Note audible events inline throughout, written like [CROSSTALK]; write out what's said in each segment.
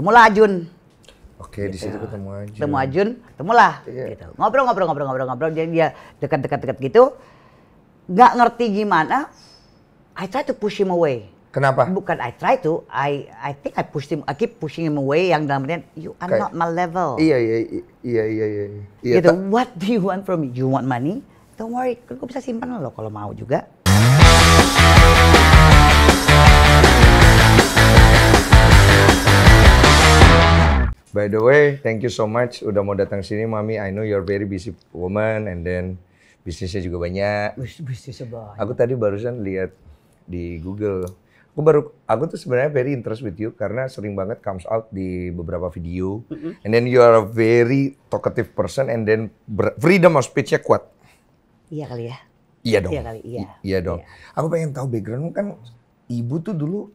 ketemulah Ajun. Oke, gitu. di situ ketemu Ajun. Ketemu Ajun, ketemulah. Yeah. Gitu. Ngobrol, ngobrol, ngobrol, ngobrol, ngobrol. Jadi dia dekat-dekat-dekat gitu. Gak ngerti gimana. I try to push him away. Kenapa? Bukan I try to, I I think I push him, I keep pushing him away yang dalam artian you are Kayak, not my level. Iya iya iya iya iya. iya, iya gitu. What do you want from me? You want money? Don't worry, gue bisa simpan lo kalau mau juga. By the way, thank you so much udah mau datang sini, Mami. I know you're very busy woman and then bisnisnya juga banyak. Bis bisnisnya banyak. Aku tadi barusan lihat di Google. Aku baru, aku tuh sebenarnya very interest with you karena sering banget comes out di beberapa video. And then you are a very talkative person and then freedom of speechnya kuat. Iya kali ya. Iya dong. Iya kali, iya. Iya dong. Iya. Aku pengen tahu background kan ibu tuh dulu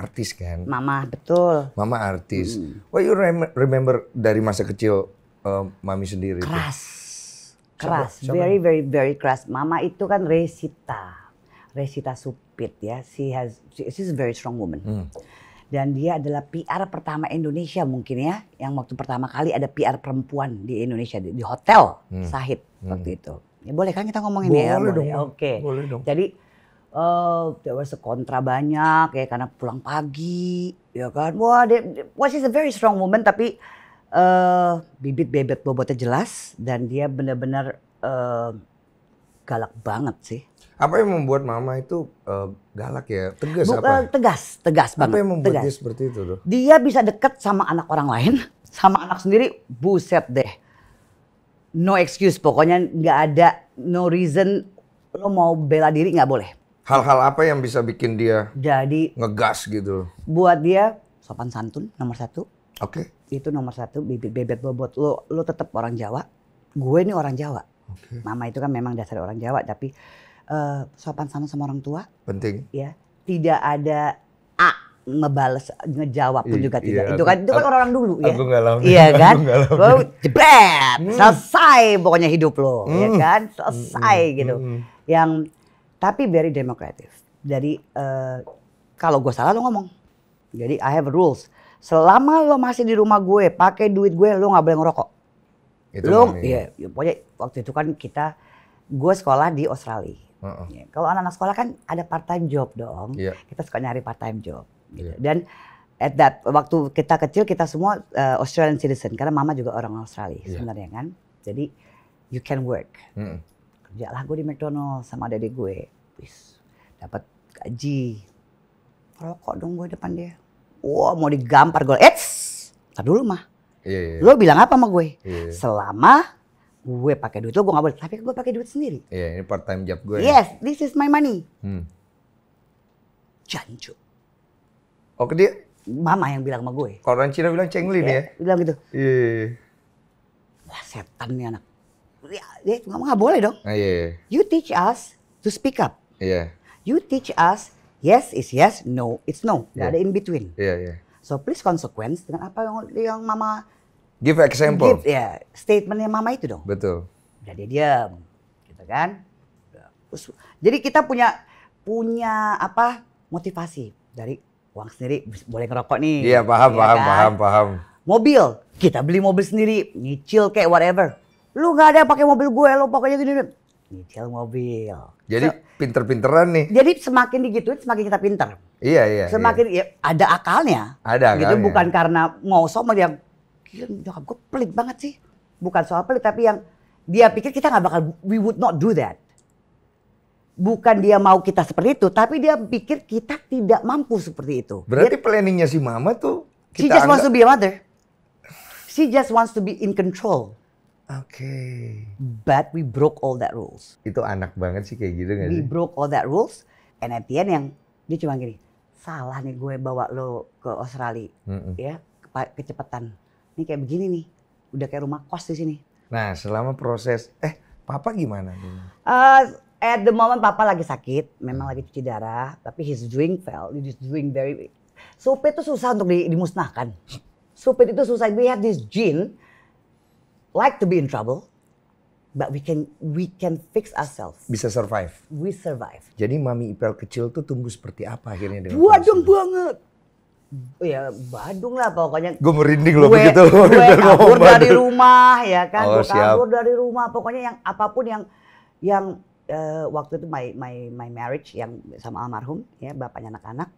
artis kan. Mama betul. Mama artis. Hmm. Why oh, you remember dari masa kecil uh, mami sendiri? Keras, Itu? keras, siapa, very very very keras. Mama itu kan Resita, Resita Supit ya. She has, she, she's a very strong woman. Hmm. Dan dia adalah PR pertama Indonesia mungkin ya, yang waktu pertama kali ada PR perempuan di Indonesia di, di hotel hmm. Sahid hmm. waktu itu. Ya, boleh kan kita ngomongin ya? boleh ya? Dong. Boleh dong. Oke. Okay. Boleh dong. Jadi uh, was kontra banyak ya karena pulang pagi ya kan wah dia, wah she's a very strong woman tapi uh, eh, bibit bebet bobotnya jelas dan dia benar-benar uh, galak banget sih apa yang membuat mama itu uh, galak ya tegas Buk, apa uh, tegas tegas banget apa yang membuat tegas. dia seperti itu tuh dia bisa dekat sama anak orang lain [LAUGHS] sama anak sendiri buset deh no excuse pokoknya nggak ada no reason lo mau bela diri nggak boleh Hal-hal apa yang bisa bikin dia jadi ngegas gitu? Buat dia sopan santun nomor satu. Oke. Okay. Itu nomor satu bibit bebet bobot. Lo lo tetap orang Jawa. Gue ini orang Jawa. Okay. Mama itu kan memang dasar orang Jawa tapi uh, sopan santun sama orang tua. Penting. Ya. Tidak ada a ngebales ngejawab pun I, iya, juga iya, tidak. Aku, itu kan itu kan orang-orang dulu aku ya. Aku Iya [LAUGHS] kan? Lo jebret, hmm. selesai pokoknya hidup lo, ya hmm. ya kan? Hmm. Selesai hmm. gitu. Hmm. Yang tapi very democratic. Jadi uh, kalau gue salah lo ngomong. Jadi I have rules. Selama lo masih di rumah gue, pakai duit gue, lo nggak boleh ngerokok. Itu lo, ya, ya, pokoknya waktu itu kan kita, gue sekolah di Australia. Uh -uh. Ya, kalau anak-anak sekolah kan ada part time job dong. Yeah. Kita suka nyari part time job. Gitu. Yeah. Dan at that waktu kita kecil kita semua uh, Australian citizen karena mama juga orang Australia yeah. sebenarnya kan. Jadi you can work. Mm -mm kerja lah gue di McDonald sama dede gue. Wis, dapat gaji. Rokok dong gue depan dia. Wah, wow, mau digampar gue. Eits, tar dulu mah. Yeah, yeah. Iya. Lo bilang apa sama gue? Yeah. Iya. Selama gue pakai duit lo gue gak boleh tapi gue pakai duit sendiri iya yeah, ini part time job gue yes nih. this is my money hmm. jancu oke oh, dia mama yang bilang sama gue kalau orang Cina bilang cengli yeah, nih ya iya, bilang gitu iya yeah. wah setan nih anak nggak ya, nggak ah, boleh dong. Uh, yeah, iya, iya. You teach us to speak up. Yeah. You teach us yes is yes, no it's no. Gak yeah. ada iya. in between. Yeah, yeah. So please consequence dengan apa yang yang mama give example. Give, ya statementnya mama itu dong. Betul. Jadi dia diam, gitu kan? Jadi kita punya punya apa motivasi dari uang sendiri boleh ngerokok nih. Iya paham ya paham kan? paham paham. Mobil kita beli mobil sendiri nyicil kayak whatever lu nggak ada yang pakai mobil gue lo pokoknya gini, gitu. nyicil mobil jadi so, pinter-pinteran nih jadi semakin digituin semakin kita pinter iya iya semakin iya. Ya, ada akalnya ada gitu, akalnya. gitu bukan karena mau sama yang gila nyokap gue pelit banget sih bukan soal pelit tapi yang dia pikir kita nggak bakal we would not do that bukan dia mau kita seperti itu tapi dia pikir kita tidak mampu seperti itu berarti dia, planningnya si mama tuh kita she just anggap... wants to be a mother she just wants to be in control Okay. But we broke all that rules. Itu anak banget sih kayak gitu gak sih? We broke all that rules. And at the end yang dia cuma gini, salah nih gue bawa lo ke Australia mm -mm. ya ke kecepatan. Ini kayak begini nih, udah kayak rumah kos di sini. Nah selama proses, eh papa gimana? Uh, at the moment papa lagi sakit, memang hmm. lagi cuci darah, tapi his fell, he just drink very. Supit itu susah untuk dimusnahkan. Supit itu susah, we have this gene like to be in trouble, but we can we can fix ourselves. Bisa survive. We survive. Jadi mami Ipel kecil tuh tumbuh seperti apa akhirnya dengan Badung banget. Oh ya Badung lah pokoknya. Gue merinding loh gue, begitu. Gue kabur [LAUGHS] dari rumah ya kan. Oh, gue kabur dari rumah. Pokoknya yang apapun yang yang uh, waktu itu my my my marriage yang sama almarhum ya bapaknya anak-anak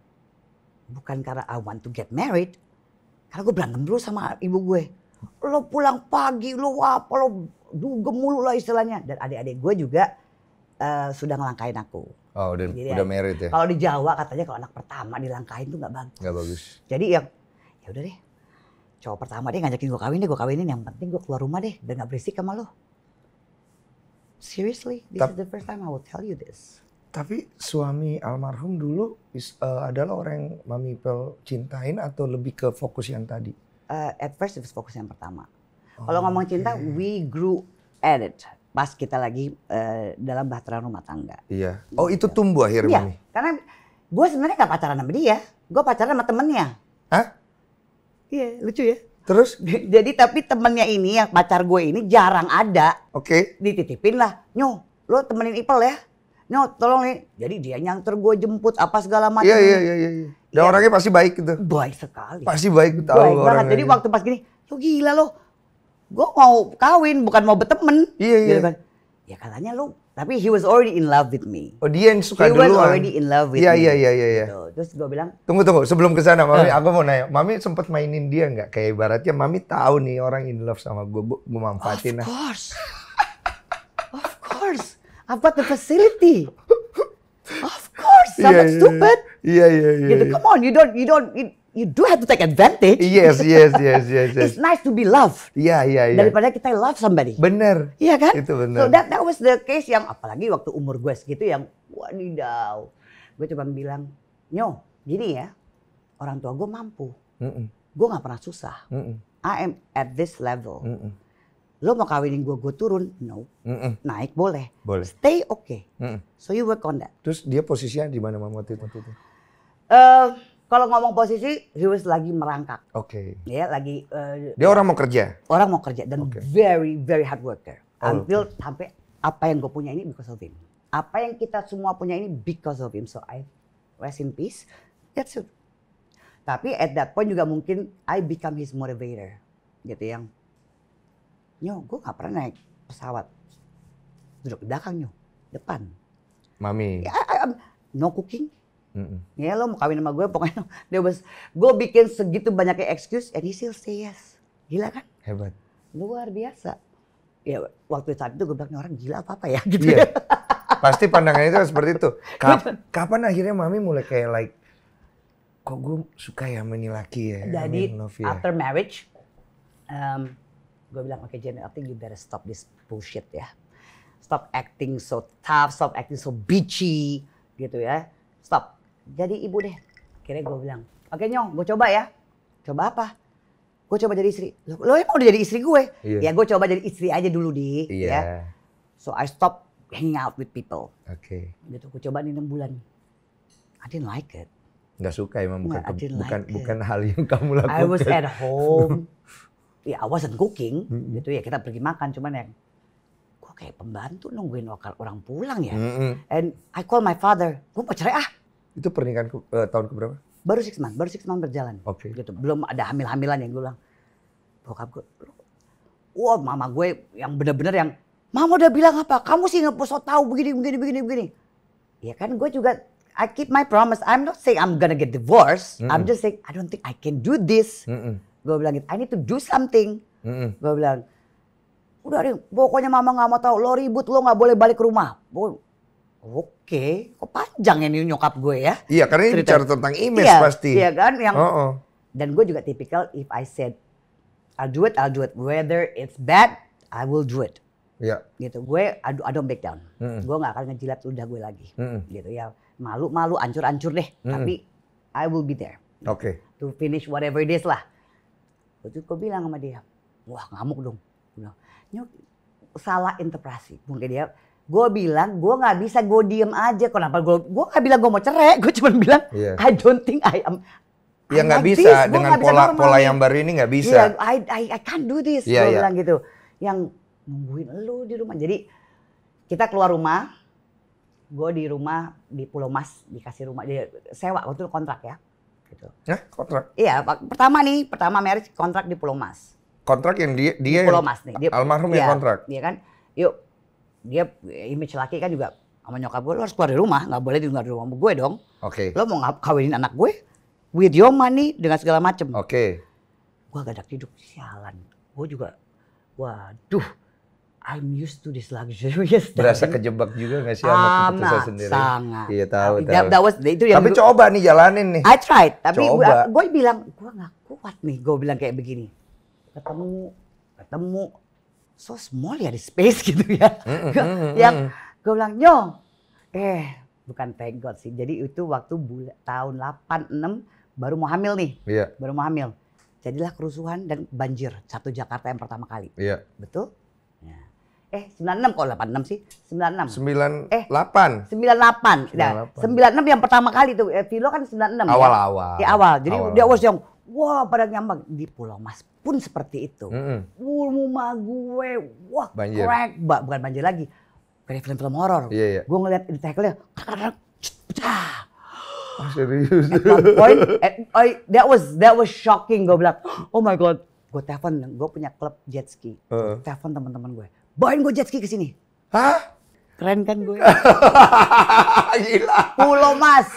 bukan karena I want to get married. Karena gue berantem dulu sama ibu gue lo pulang pagi, lo apa, lo dugem mulu lah istilahnya. Dan adik-adik gue juga uh, sudah ngelangkain aku. Oh, udah, Jadi, udah ya, merit ya? Kalau di Jawa katanya kalau anak pertama dilangkain tuh nggak bagus. Nggak bagus. Jadi yang, ya udah deh, cowok pertama dia ngajakin gue kawin deh, gue kawinin. Yang penting gue keluar rumah deh, biar nggak berisik sama lo. Seriously, this Ta is the first time I will tell you this. Tapi suami almarhum dulu is, uh, adalah orang yang Mami Pel cintain atau lebih ke fokus yang tadi? uh, at first itu fokus yang pertama. Oh, Kalau ngomong cinta, we grew at it pas kita lagi uh, dalam bahtera rumah tangga. Iya. Oh itu tumbuh akhirnya. Iya. Karena gue sebenarnya gak pacaran sama dia, gue pacaran sama temennya. Hah? Iya, lucu ya. Terus? [LAUGHS] Jadi tapi temennya ini yang pacar gue ini jarang ada. Oke. Okay. Dititipin lah, nyo, lo temenin Ipel ya. Nyo, tolong nih. Jadi dia yang gue jemput apa segala macam. Iya, iya, iya, iya. iya. Dan ya. orangnya pasti baik gitu. Baik sekali. Pasti baik tahu Baik banget. Jadi waktu pas gini, lo gila lo. Gue mau kawin, bukan mau berteman. Iya, iya. Gitu kan. Ya katanya lo. tapi he was already in love with me. Oh dia yang suka he duluan. He was already in love with yeah, me. Iya, iya, iya. iya. Gitu. Terus gue bilang. Tunggu, tunggu. Sebelum kesana Mami, uh. aku mau nanya. Mami sempat mainin dia nggak? Kayak ibaratnya Mami tahu nih orang in love sama gue. Gue manfaatin. Of course. of course. I've got the facility. [LAUGHS] sounds yeah, stupid. Yeah, yeah, yeah. Gitu, come on, you don't you don't you, you do have to take advantage. Yes, yes, yes, yes, [LAUGHS] yes. It's nice to be loved. yeah, yeah, Yeah. Daripada kita love somebody. Bener. Iya kan? Itu bener. So that, that was the case yang apalagi waktu umur gue segitu yang wadidaw. Gue cuma bilang, nyo, gini ya, orang tua gue mampu. Mm -mm. Gue gak pernah susah. Mm -mm. I am at this level. Mm -mm lo mau kawinin gue, gue turun, no. Mm-mm. Naik boleh. Boleh. Stay oke. Okay. Mm-mm. So you work on that. Terus dia posisinya di mana mama waktu itu? Uh, kalau ngomong posisi, he was lagi merangkak. Oke. Okay. Ya, lagi. Uh, dia orang mau kerja. Orang mau kerja dan okay. very very hard worker. Oh, Until okay. sampai apa yang gue punya ini because of him. Apa yang kita semua punya ini because of him. So I rest in peace. That's it. Tapi at that point juga mungkin I become his motivator, gitu yang Nyo, gue gak pernah naik pesawat. Duduk di belakang Nyo, depan. Mami. Ya, eh, eh, no cooking. Mm -mm. Ya lo mau kawin sama gue pokoknya [LAUGHS] dia gue bikin segitu banyaknya excuse and he still say yes. Gila kan? Hebat. Luar biasa. Ya waktu saat itu gue bilang orang gila apa apa ya [LAUGHS] gitu. Yeah. Ya. Pasti pandangannya itu seperti itu. Kap gitu. kapan akhirnya mami mulai kayak like kok gue suka ya menilaki ya. Jadi I mean, love, ya. marriage um, gue bilang oke okay, Jenny, I think you better stop this bullshit ya. Stop acting so tough, stop acting so bitchy gitu ya. Stop. Jadi ibu deh. kira-kira gue bilang, oke okay, nyong, gue coba ya. Coba apa? Gue coba jadi istri. Lo, lo emang udah jadi istri gue. Yeah. Ya gue coba jadi istri aja dulu di. Yeah. Ya. So I stop hanging out with people. Oke. Okay. Gitu, gue coba nih 6 bulan. I didn't like it Gak suka emang bukan Nggak, bukan like bukan, bukan hal yang kamu lakukan. I was at home [LAUGHS] ya I wasn't cooking hmm. gitu ya kita pergi makan cuman yang gue kayak pembantu nungguin orang pulang ya hmm. and I call my father gue mau cerai ah itu pernikahan uh, tahun keberapa baru six month baru six month berjalan okay. gitu belum ada hamil hamilan yang gue bilang bokap gue wow mama gue yang bener-bener yang mama udah bilang apa kamu sih nggak so tahu begini begini begini begini ya kan gue juga I keep my promise I'm not saying I'm gonna get divorced mm -mm. I'm just saying I don't think I can do this mm -mm Gue bilang gitu, I need to do something. Mm-hmm. Gue bilang, udah deh, pokoknya mama gak mau tau lo ribut, lo gak boleh balik ke rumah. Bo- Oke, kok panjang ini ya nyokap gue ya? Iya, karena ini bicara tentang image iya, pasti. Iya kan, yang oh, oh. dan gue juga tipikal if I said I'll do it, I'll do it. Whether it's bad, I will do it. Iya. Gitu, gue I, don't back down. Mm -mm. Gue gak akan ngejilat udah gue lagi. Mm -mm. Gitu ya, malu-malu, ancur-ancur deh. Mm -mm. Tapi I will be there. Oke. Okay. To finish whatever it is lah. Waktu itu gue bilang sama dia, wah ngamuk dong. Gue bilang, salah interpretasi. Mungkin dia, gue bilang, gue gak bisa, gue diem aja. Kenapa gue, gue gak bilang gue mau cerai. Gue cuma bilang, yeah. I don't think I am, Ya nggak bisa this. dengan gak pola bisa pola yang baru ini nggak bisa. Yeah, I, I I can't do this. Yeah, gue yeah. bilang gitu. Yang nungguin lu di rumah. Jadi kita keluar rumah, gue di rumah di Pulau Mas dikasih rumah dia sewa waktu itu kontrak ya gitu. Ya, kontrak. Iya, pertama nih, pertama marriage kontrak di Pulau Mas. Kontrak yang dia dia di Pulau Mas nih. Dia, almarhum ya yang iya, kontrak. Iya kan? Yuk. Dia image laki kan juga sama nyokap gue, lo harus keluar dari rumah, nggak boleh di luar rumah gue dong. Oke. Okay. Lo mau kawinin anak gue with your money dengan segala macem. Oke. Okay. Gue gadak hidup sialan. Gue juga waduh I'm used to this luxurious [LAUGHS] Berasa kejebak juga gak sih sama keputusan sendiri? Sangat. Iya tahu, tahu. That, that was, itu yang tapi coba nih jalanin nih. I tried. Tapi coba. gue bilang, gue gak kuat nih. Gue bilang kayak begini. Ketemu, ketemu. So small ya di space [LAUGHS] gitu ya. Mm -mm, mm yang gue bilang, yo, Eh, bukan thank God sih. Jadi itu waktu bulan, tahun 86 baru mau hamil nih. Iya. Yeah. Baru mau hamil. Jadilah kerusuhan dan banjir. Satu Jakarta yang pertama kali. Iya. Yeah. Betul? eh 96 kok 86 sih? 96. 98. Eh 8. 98. Nah, 96 yang pertama kali tuh eh, Vilo kan 96 ya? Awal-awal. Ya? ya awal. Jadi awal. -awal. dia was yang wah wow, pada ngambang di Pulau Mas pun seperti itu. Mm -hmm. gue wah banjir. crack, ba, bukan banjir lagi. Kayak film-film horor. Iya, iya. Gue ngeliat di tackle-nya Oh, serius. At one point, at, I, that was that was shocking. Gue bilang, oh my god, gue telepon, gue punya klub jet ski. Uh. -huh. Telepon teman-teman gue Bawain gue jet ski ke sini. Hah? Keren kan gue. [LAUGHS] Gila. Pulau Mas.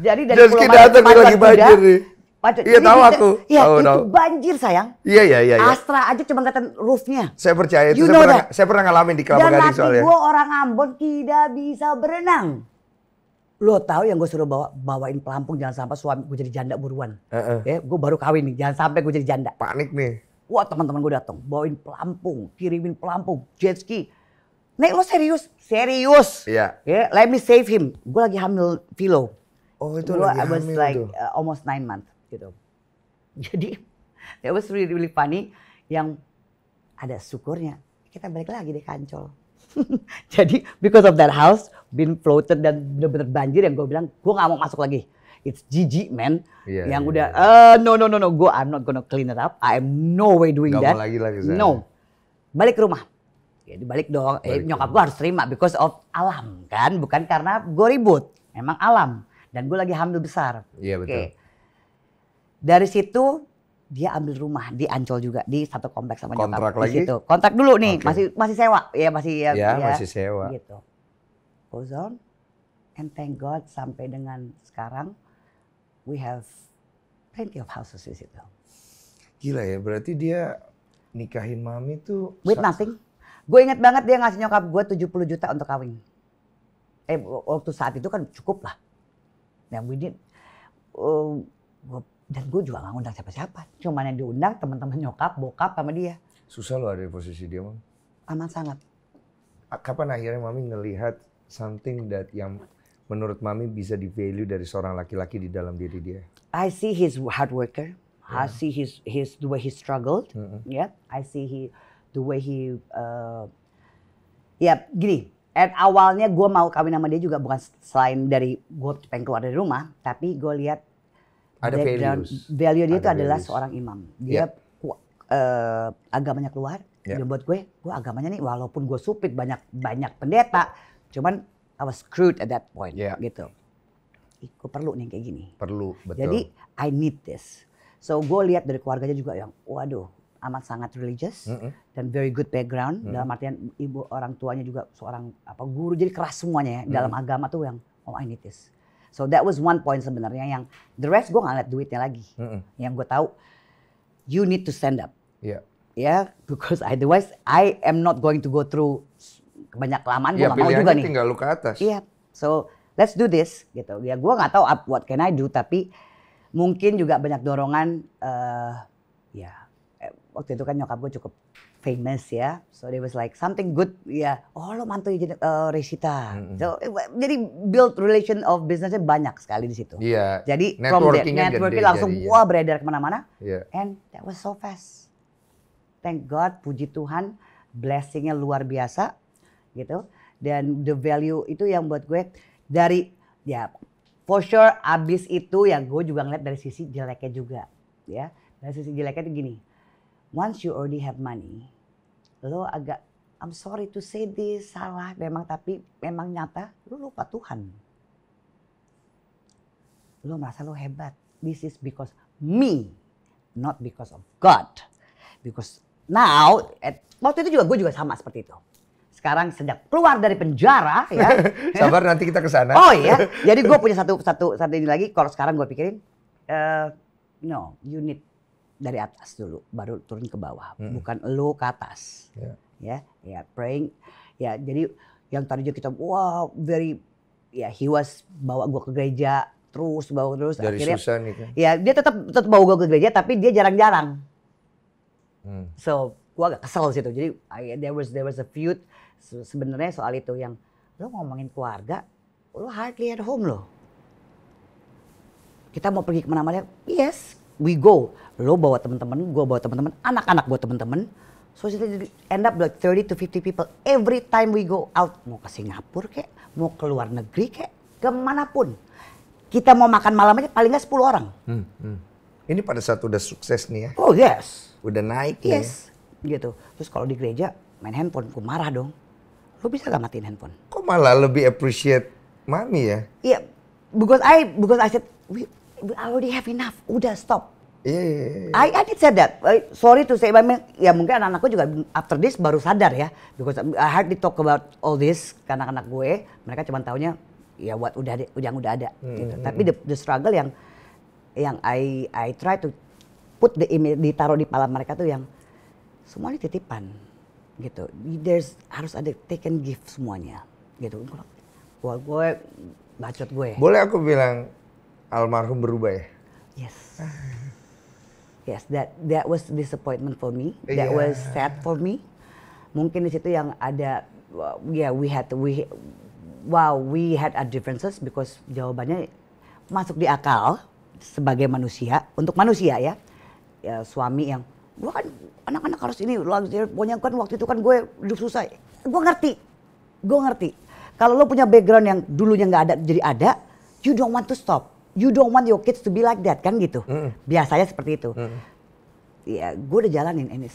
Jadi dari jet Pulau Mas datang lagi banjir nih. Iya tahu aku. Iya tahu, itu tahu. banjir sayang. Iya, iya iya iya. Astra aja cuma kelihatan roofnya. Saya percaya itu. You saya, pernah, saya pernah ngalamin di Kelapa Dan Gading soalnya. Dan gue orang Ambon tidak bisa berenang. Lo tahu yang gue suruh bawa bawain pelampung jangan sampai suami gue jadi janda buruan. Uh -uh. Ya, gue baru kawin nih, jangan sampai gue jadi janda. Panik nih. Wah teman-teman gue datang, bawain pelampung, kirimin pelampung, jet ski. Nek lo serius? Serius. Iya. Yeah. yeah. Let me save him. Gue lagi hamil Philo. Oh itu gua, lagi I was hamil like Uh, almost nine months gitu. Jadi that [LAUGHS] was really, really funny. Yang ada syukurnya kita balik lagi deh kancol. [LAUGHS] Jadi because of that house been floated dan bener-bener banjir yang gue bilang gue gak mau masuk lagi it's Gigi man yeah, yang yeah, udah yeah. Iya. Uh, no no no no go I'm not gonna clean it up I am no way doing Gak that mau lagi lagi kesana. no balik ke rumah ya dibalik dong eh, balik eh, nyokap gue harus terima because of alam kan bukan karena gue ribut emang alam dan gue lagi hamil besar iya yeah, betul dari situ dia ambil rumah di Ancol juga di satu kompleks sama kontrak nyokap lagi? di situ kontrak dulu nih okay. masih masih sewa ya masih ya, ya, ya. masih sewa gitu goes on and thank God sampai dengan sekarang we have plenty of houses di situ. Gila ya, berarti dia nikahin mami tuh... With nothing. Gue inget banget dia ngasih nyokap gue 70 juta untuk kawin. Eh, waktu saat itu kan cukup lah. Yang we did, uh, dan gue juga gak ngundang siapa-siapa. Cuman yang diundang teman-teman nyokap, bokap sama dia. Susah loh ada di posisi dia, Mam. Aman sangat. Kapan akhirnya Mami ngelihat something that yang menurut Mami bisa di value dari seorang laki-laki di dalam diri dia? I see his hard worker. Yeah. I see his his the way he struggled. Mm -hmm. Yeah, I see he the way he uh, ya yeah, gini. At awalnya gue mau kawin sama dia juga bukan selain dari gue pengen keluar dari rumah, tapi gue lihat ada values. Value dia itu adalah seorang imam. Dia yeah. uh, agamanya keluar. Yeah. Dia buat gue, gue agamanya nih walaupun gue supit banyak banyak pendeta, cuman I was screwed at that point yeah. gitu. Iku perlu nih kayak gini. Perlu, betul. Jadi I need this. So gue lihat dari keluarganya juga yang, waduh, amat sangat religious mm -hmm. dan very good background mm -hmm. dalam artian ibu orang tuanya juga seorang apa guru jadi keras semuanya ya mm -hmm. dalam agama tuh yang oh I need this. So that was one point sebenarnya yang the rest gue nggak lihat duitnya lagi. Mm -hmm. Yang gue tahu you need to stand up. Yeah. Ya, yeah, because otherwise I am not going to go through banyak kelamaan ya, gue gak mau juga nih. tinggal lu ke atas. Iya. Yeah. So let's do this gitu. Ya gue nggak tahu what can I do tapi mungkin juga banyak dorongan uh, ya eh, waktu itu kan nyokap gue cukup famous ya. So they was like something good ya. Yeah. Oh lo mantu uh, ya eh, Resita. Mm -hmm. So jadi build relation of businessnya banyak sekali di situ. Iya. Yeah. Jadi networking from there, networking langsung jadi, wah beredar kemana-mana. Yeah. And that was so fast. Thank God, puji Tuhan, blessingnya luar biasa gitu dan the value itu yang buat gue dari ya for sure abis itu ya gue juga ngeliat dari sisi jeleknya juga ya dari sisi jeleknya itu gini once you already have money lo agak I'm sorry to say this salah memang tapi memang nyata lo lupa Tuhan lo merasa lo hebat this is because me not because of God because now at, waktu itu juga gue juga sama seperti itu sekarang sedang keluar dari penjara [LAUGHS] ya. Sabar nanti kita ke sana. Oh iya. Jadi gue punya satu satu satu ini lagi. Kalau sekarang gue pikirin, uh, no, you need dari atas dulu, baru turun ke bawah. Hmm. Bukan lo ke atas. Yeah. Ya, ya praying. Ya jadi yang tadinya kita wow very ya he was bawa gue ke gereja terus bawa terus dari akhirnya Susan itu. ya dia tetap tetap bawa gue ke gereja tapi dia jarang-jarang hmm. so gue agak kesel situ jadi I, there was there was a feud sebenarnya soal itu yang lo ngomongin keluarga, lo hardly at home lo. Kita mau pergi kemana-mana, yes, we go. Lo bawa temen-temen, gue bawa temen-temen, anak-anak bawa temen-temen. So end up like 30 to 50 people every time we go out. Mau ke Singapura kek, mau ke luar negeri kek, pun Kita mau makan malam aja paling nggak 10 orang. Hmm, hmm. Ini pada saat udah sukses nih ya? Oh yes. Udah naik yes. ya? Yes. Gitu. Terus kalau di gereja main handphone, gue marah dong lu bisa gak matiin handphone? Kok malah lebih appreciate mami ya? Iya, yeah, because I because I said we, we already have enough, udah stop. Iya, yeah, yeah, yeah. I, I did say that. sorry to say, but, ya mungkin anak-anakku juga after this baru sadar ya, because I hardly talk about all this karena anak gue. Mereka cuma taunya ya buat udah ada, yang udah ada. Hmm, gitu. Hmm, Tapi hmm. the, the struggle yang yang I I try to put the image ditaruh di kepala mereka tuh yang semuanya titipan gitu there's harus ada take and give semuanya gitu gua gue bacot gue boleh aku bilang almarhum berubah ya yes yes that that was disappointment for me that yeah. was sad for me mungkin di situ yang ada ya yeah, we had we wow we had our differences because jawabannya masuk di akal sebagai manusia untuk manusia ya, ya suami yang gue kan anak-anak harus ini luxury pokoknya kan waktu itu kan gue hidup susah gue ngerti gue ngerti kalau lo punya background yang dulunya nggak ada jadi ada you don't want to stop you don't want your kids to be like that kan gitu mm. biasanya seperti itu mm. ya gue udah jalanin ini,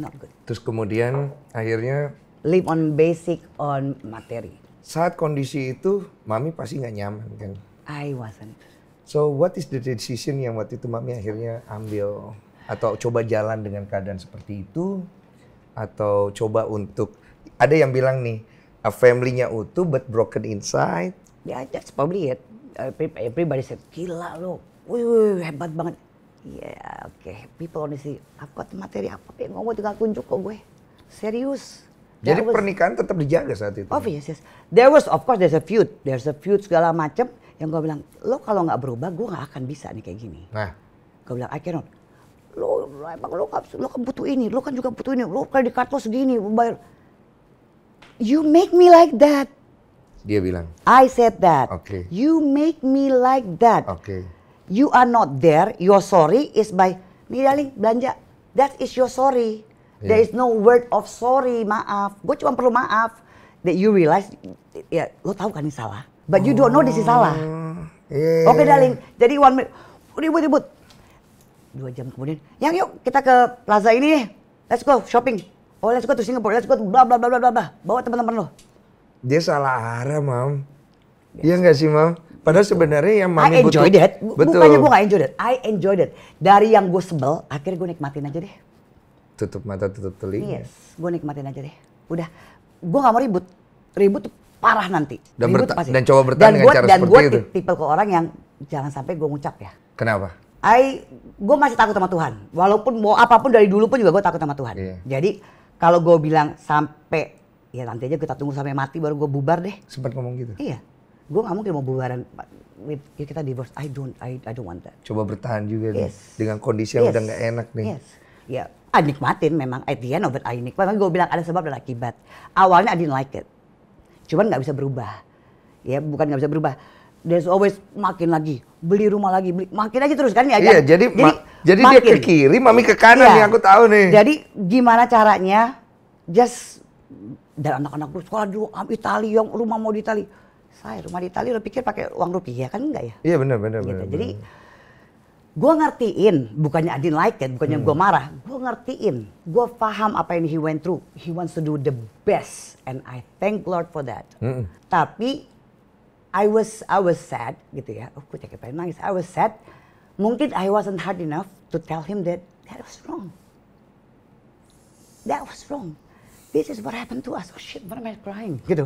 not good terus kemudian akhirnya live on basic on materi saat kondisi itu mami pasti nggak nyaman kan I wasn't so what is the decision yang waktu itu mami akhirnya ambil atau coba jalan dengan keadaan seperti itu atau coba untuk ada yang bilang nih a family-nya utuh but broken inside yeah that's probably it everybody said gila lo wih, hebat banget Iya, yeah, oke. Okay. People only see, aku materi apa tapi ngomong tinggal kunjuk kok gue. Serius. Jadi was, pernikahan tetap dijaga saat itu. Obvious, yes. There was, of course, there's a feud. There's a feud segala macam Yang gue bilang, lo kalau nggak berubah, gue nggak akan bisa nih kayak gini. Nah. Gue bilang, I cannot lo, emang lo lo kan butuh ini, lo kan juga butuh ini, lo kredit card lo segini, bayar. You make me like that. Dia bilang. I said that. Okay. You make me like that. Okay. You are not there. Your sorry is by nih darling belanja. That is your sorry. Yeah. There is no word of sorry, maaf. Gue cuma perlu maaf. That you realize, ya lo tau kan ini salah. But you oh. don't know this is salah. Oh, yeah. Oke okay, darling, jadi one minute, ribut-ribut dua jam kemudian yang yuk kita ke plaza ini nih let's go shopping oh let's go to Singapore let's go bla bla bla bla bla bawa teman-teman lo dia salah arah mam Iya nggak sih mam Padahal sebenarnya yang mami I enjoy butuh, that. Betul. Bukannya gue gak enjoy that. I enjoy that. Dari yang gue sebel, akhirnya gue nikmatin aja deh. Tutup mata, tutup telinga. Yes, gue nikmatin aja deh. Udah, gue gak mau ribut. Ribut tuh parah nanti. Dan, ribut pasti. dan coba bertahan dan dengan gua, cara seperti itu. Dan gue tipe ke orang yang jangan sampai gue ngucap ya. Kenapa? I gue masih takut sama Tuhan. Walaupun mau apapun dari dulu pun juga gue takut sama Tuhan. Yeah. Jadi kalau gue bilang sampai ya nanti aja kita tunggu sampai mati baru gue bubar deh. Sempat ngomong gitu. Iya. Gue nggak mungkin mau bubaran ya kita divorce. I don't I, I don't want that. Coba bertahan juga yes. nih dengan kondisi yang yes. udah nggak enak nih. Yes. Ya, I nikmatin memang at the end of it I nikmatin. Gue bilang ada sebab dan akibat. Awalnya I didn't like it. Cuman nggak bisa berubah. Ya, bukan nggak bisa berubah there's always makin lagi beli rumah lagi beli makin lagi terus kan ya iya, jadi jadi, jadi dia ke kiri mami ke kanan iya. nih aku tahu nih jadi gimana caranya just dan anak-anak gue sekolah dulu Italia, yang rumah mau di Italia, saya rumah di Itali lo pikir pakai uang rupiah ya kan enggak ya iya benar benar gitu. jadi gue ngertiin bukannya Adin like it bukannya hmm. gue marah gue ngertiin gue paham apa yang he went through he wants to do the best and I thank Lord for that hmm. tapi I was I was sad gitu ya. Oh, aku cakap pengen nangis. I was sad. Mungkin I wasn't hard enough to tell him that that was wrong. That was wrong. This is what happened to us. Oh shit, what am I crying? Gitu.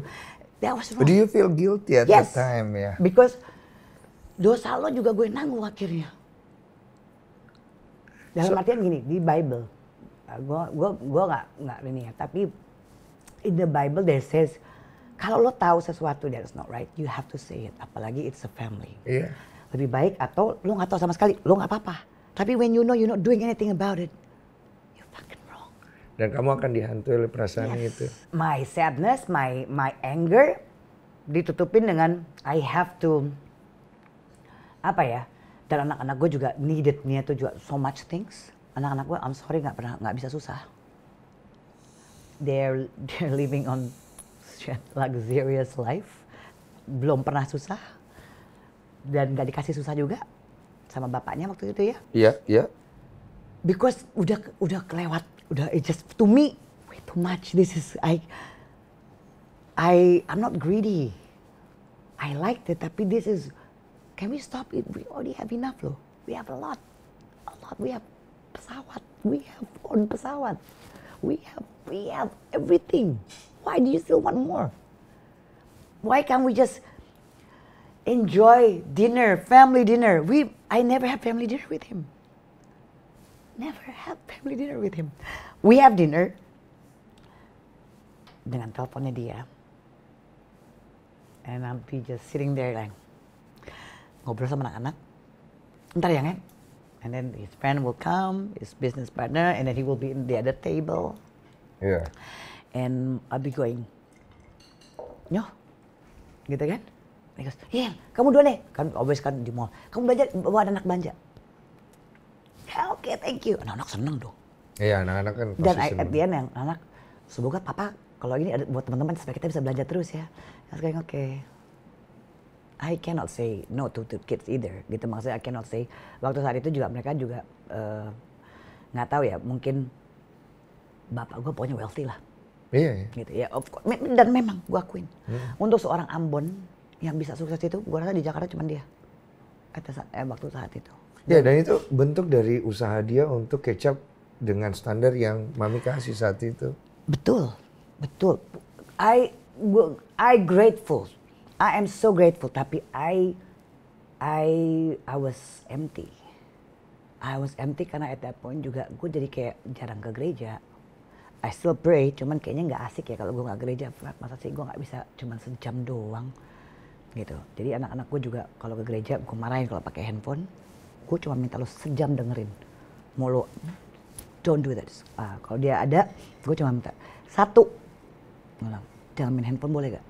That was wrong. But do you feel guilty at yes, that time? Yeah. Because dosa lo juga gue nanggung akhirnya. Dalam so, artian gini, di Bible, gue gue gue nggak nggak ini ya. Tapi in the Bible there says kalau lo tahu sesuatu that is not right, you have to say it. Apalagi it's a family. Yeah. Lebih baik atau lo nggak tahu sama sekali, lo nggak apa-apa. Tapi when you know you're not doing anything about it, you fucking wrong. Dan kamu akan dihantui oleh perasaan yes. itu. My sadness, my my anger ditutupin dengan I have to apa ya? Dan anak-anak gue juga needednya itu juga so much things. Anak-anak gue, I'm sorry nggak pernah nggak bisa susah. They're [LAUGHS] they're living on luxurious life, belum pernah susah dan gak dikasih susah juga sama bapaknya waktu itu ya. Iya, yeah, iya. Yeah. Because udah udah kelewat, udah it just to me way too much. This is I I I'm not greedy. I like it, tapi this is can we stop it? We already have enough loh. We have a lot, a lot. We have pesawat, we have on pesawat, we have we have everything. Why do you still want more? Why can't we just enjoy dinner, family dinner? We, I never have family dinner with him. Never have family dinner with him. We have dinner dengan teleponnya dia. And I'll be just sitting there like ngobrol sama anak-anak. Ntar ya, kan? And then his friend will come, his business partner, and then he will be in the other table. Yeah. and I'll be going. Nyoh, gitu kan? He goes, yeah, kamu dua nih, Kan always kan di mall. Kamu belajar bawa anak belanja. Ya, Oke, okay, thank you. Anak-anak seneng dong. Iya, anak-anak kan Dan I, at the end yang anak, semoga papa kalau ini ada buat teman-teman supaya kita bisa belanja terus ya. Terus kayak oke. I cannot say no to, the kids either. Gitu maksudnya I cannot say. Waktu saat itu juga mereka juga eh, nggak uh, tahu ya, mungkin bapak gue pokoknya wealthy lah Iya, iya. Gitu ya. Dan memang gue akuin hmm. untuk seorang Ambon yang bisa sukses itu, gue rasa di Jakarta cuma dia. Atas eh, waktu saat itu. Ya dan itu bentuk dari usaha dia untuk kecap dengan standar yang mami kasih saat itu. Betul, betul. I I grateful. I am so grateful. Tapi I I I was empty. I was empty karena at that point juga gue jadi kayak jarang ke gereja I still pray, cuman kayaknya nggak asik ya kalau gue nggak gereja. Masa sih gue nggak bisa cuman sejam doang gitu. Jadi anak-anak gue juga kalau ke gereja gue marahin kalau pakai handphone. Gue cuma minta lo sejam dengerin. Mau lo don't do that. Uh, kalau dia ada, gue cuma minta satu. Bilang, jangan main handphone boleh gak?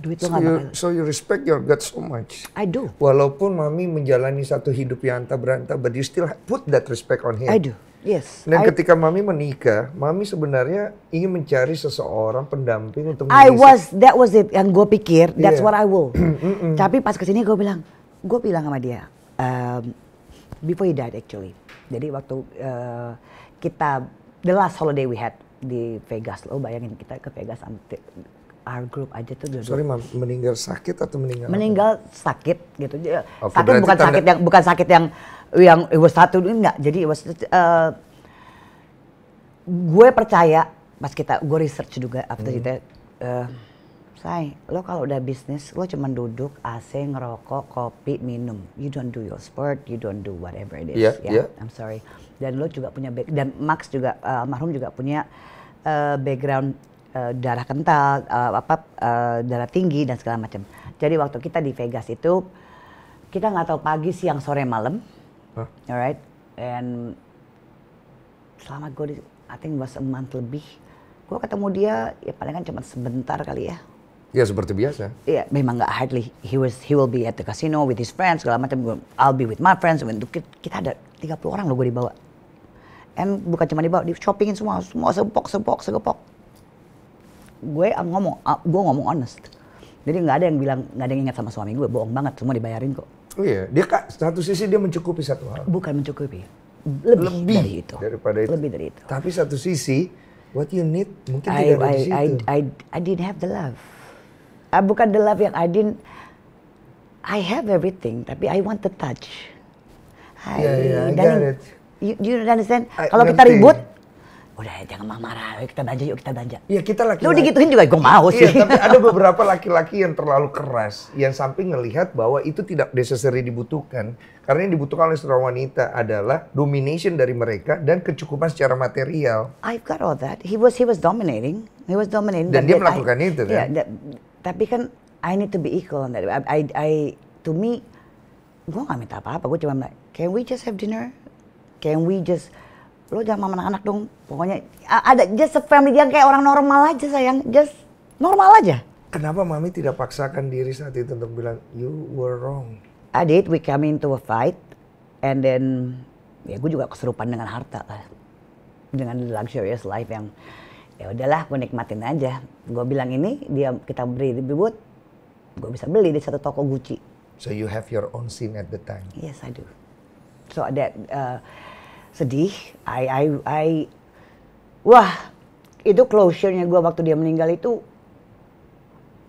Duit so lo you, bakal. So you respect your God so much. I do. Walaupun mami menjalani satu hidup yang tak berantah, but you still put that respect on him. I do. Yes. Dan I, ketika mami menikah, mami sebenarnya ingin mencari seseorang pendamping untuk. I was that was it yang gue pikir. That's iya. what I will. [CLEARS THROAT] Tapi pas kesini gue bilang, gue bilang sama dia um, before he died actually. Jadi waktu uh, kita the last holiday we had di Vegas lo bayangin kita ke Vegas our group aja tuh dulu. Sorry, mam, meninggal sakit atau meninggal? Meninggal apa? sakit gitu. Okay, oh, sakit bukan tanda... sakit yang bukan sakit yang yang it was satu ini enggak jadi it was uh, gue percaya pas kita gue research juga after hmm. kita uh, say lo kalau udah bisnis lo cuma duduk AC ngerokok kopi minum you don't do your sport you don't do whatever it is yeah, yeah. yeah. I'm sorry dan lo juga punya back dan Max juga uh, almarhum juga punya uh, background uh, darah kental uh, apa uh, darah tinggi dan segala macam jadi waktu kita di Vegas itu kita nggak tahu pagi siang sore malam Huh? Alright, and selama gue di, I think was a month lebih, gue ketemu dia ya paling kan cuma sebentar kali ya. Ya seperti biasa. Iya, memang nggak hardly. He was he will be at the casino with his friends segala macam. I'll be with my friends. Kita ada 30 orang loh gue dibawa. And bukan cuma dibawa, di shoppingin semua, semua sepok sepok segepok. Gue ah, ngomong, ah, gue ngomong honest. Jadi nggak ada yang bilang nggak ada yang ingat sama suami gue, bohong banget. Semua dibayarin kok. Oh iya, dia kak satu sisi dia mencukupi satu hal. Bukan mencukupi, lebih, lebih dari itu. Daripada itu. Lebih dari itu. Tapi satu sisi, what you need mungkin I, tidak ada I, di situ. I, I, I didn't have the love. Uh, bukan the love yang I didn't. I have everything, tapi I want the touch. Iya yeah, yeah, I got it. You, you understand? Kalau kita ribut, udah jangan marah-marah, kita belanja yuk kita belanja. Iya kita laki. Lu digituin juga gue mau sih. Iya, tapi ada beberapa laki-laki yang terlalu keras, yang sampai ngelihat bahwa itu tidak necessary dibutuhkan, karena yang dibutuhkan oleh seorang wanita adalah domination dari mereka dan kecukupan secara material. I've got all that. He was he was dominating, he was dominating. Dan dia melakukan I, itu kan. Iya, that, tapi kan I need to be equal on that. I I, I to me, gue gak minta apa-apa, gue cuma can we just have dinner? Can we just lo jangan sama anak-anak dong pokoknya ada just a family dia kayak orang normal aja sayang just normal aja kenapa mami tidak paksakan diri saat itu untuk bilang you were wrong I did we come into a fight and then ya gue juga keserupan dengan harta lah dengan luxurious life yang ya udahlah gue nikmatin aja gue bilang ini dia kita beri ribut gue bisa beli di satu toko Gucci so you have your own scene at the time yes I do so that uh, sedih. I, I, I, wah itu closure-nya gue waktu dia meninggal itu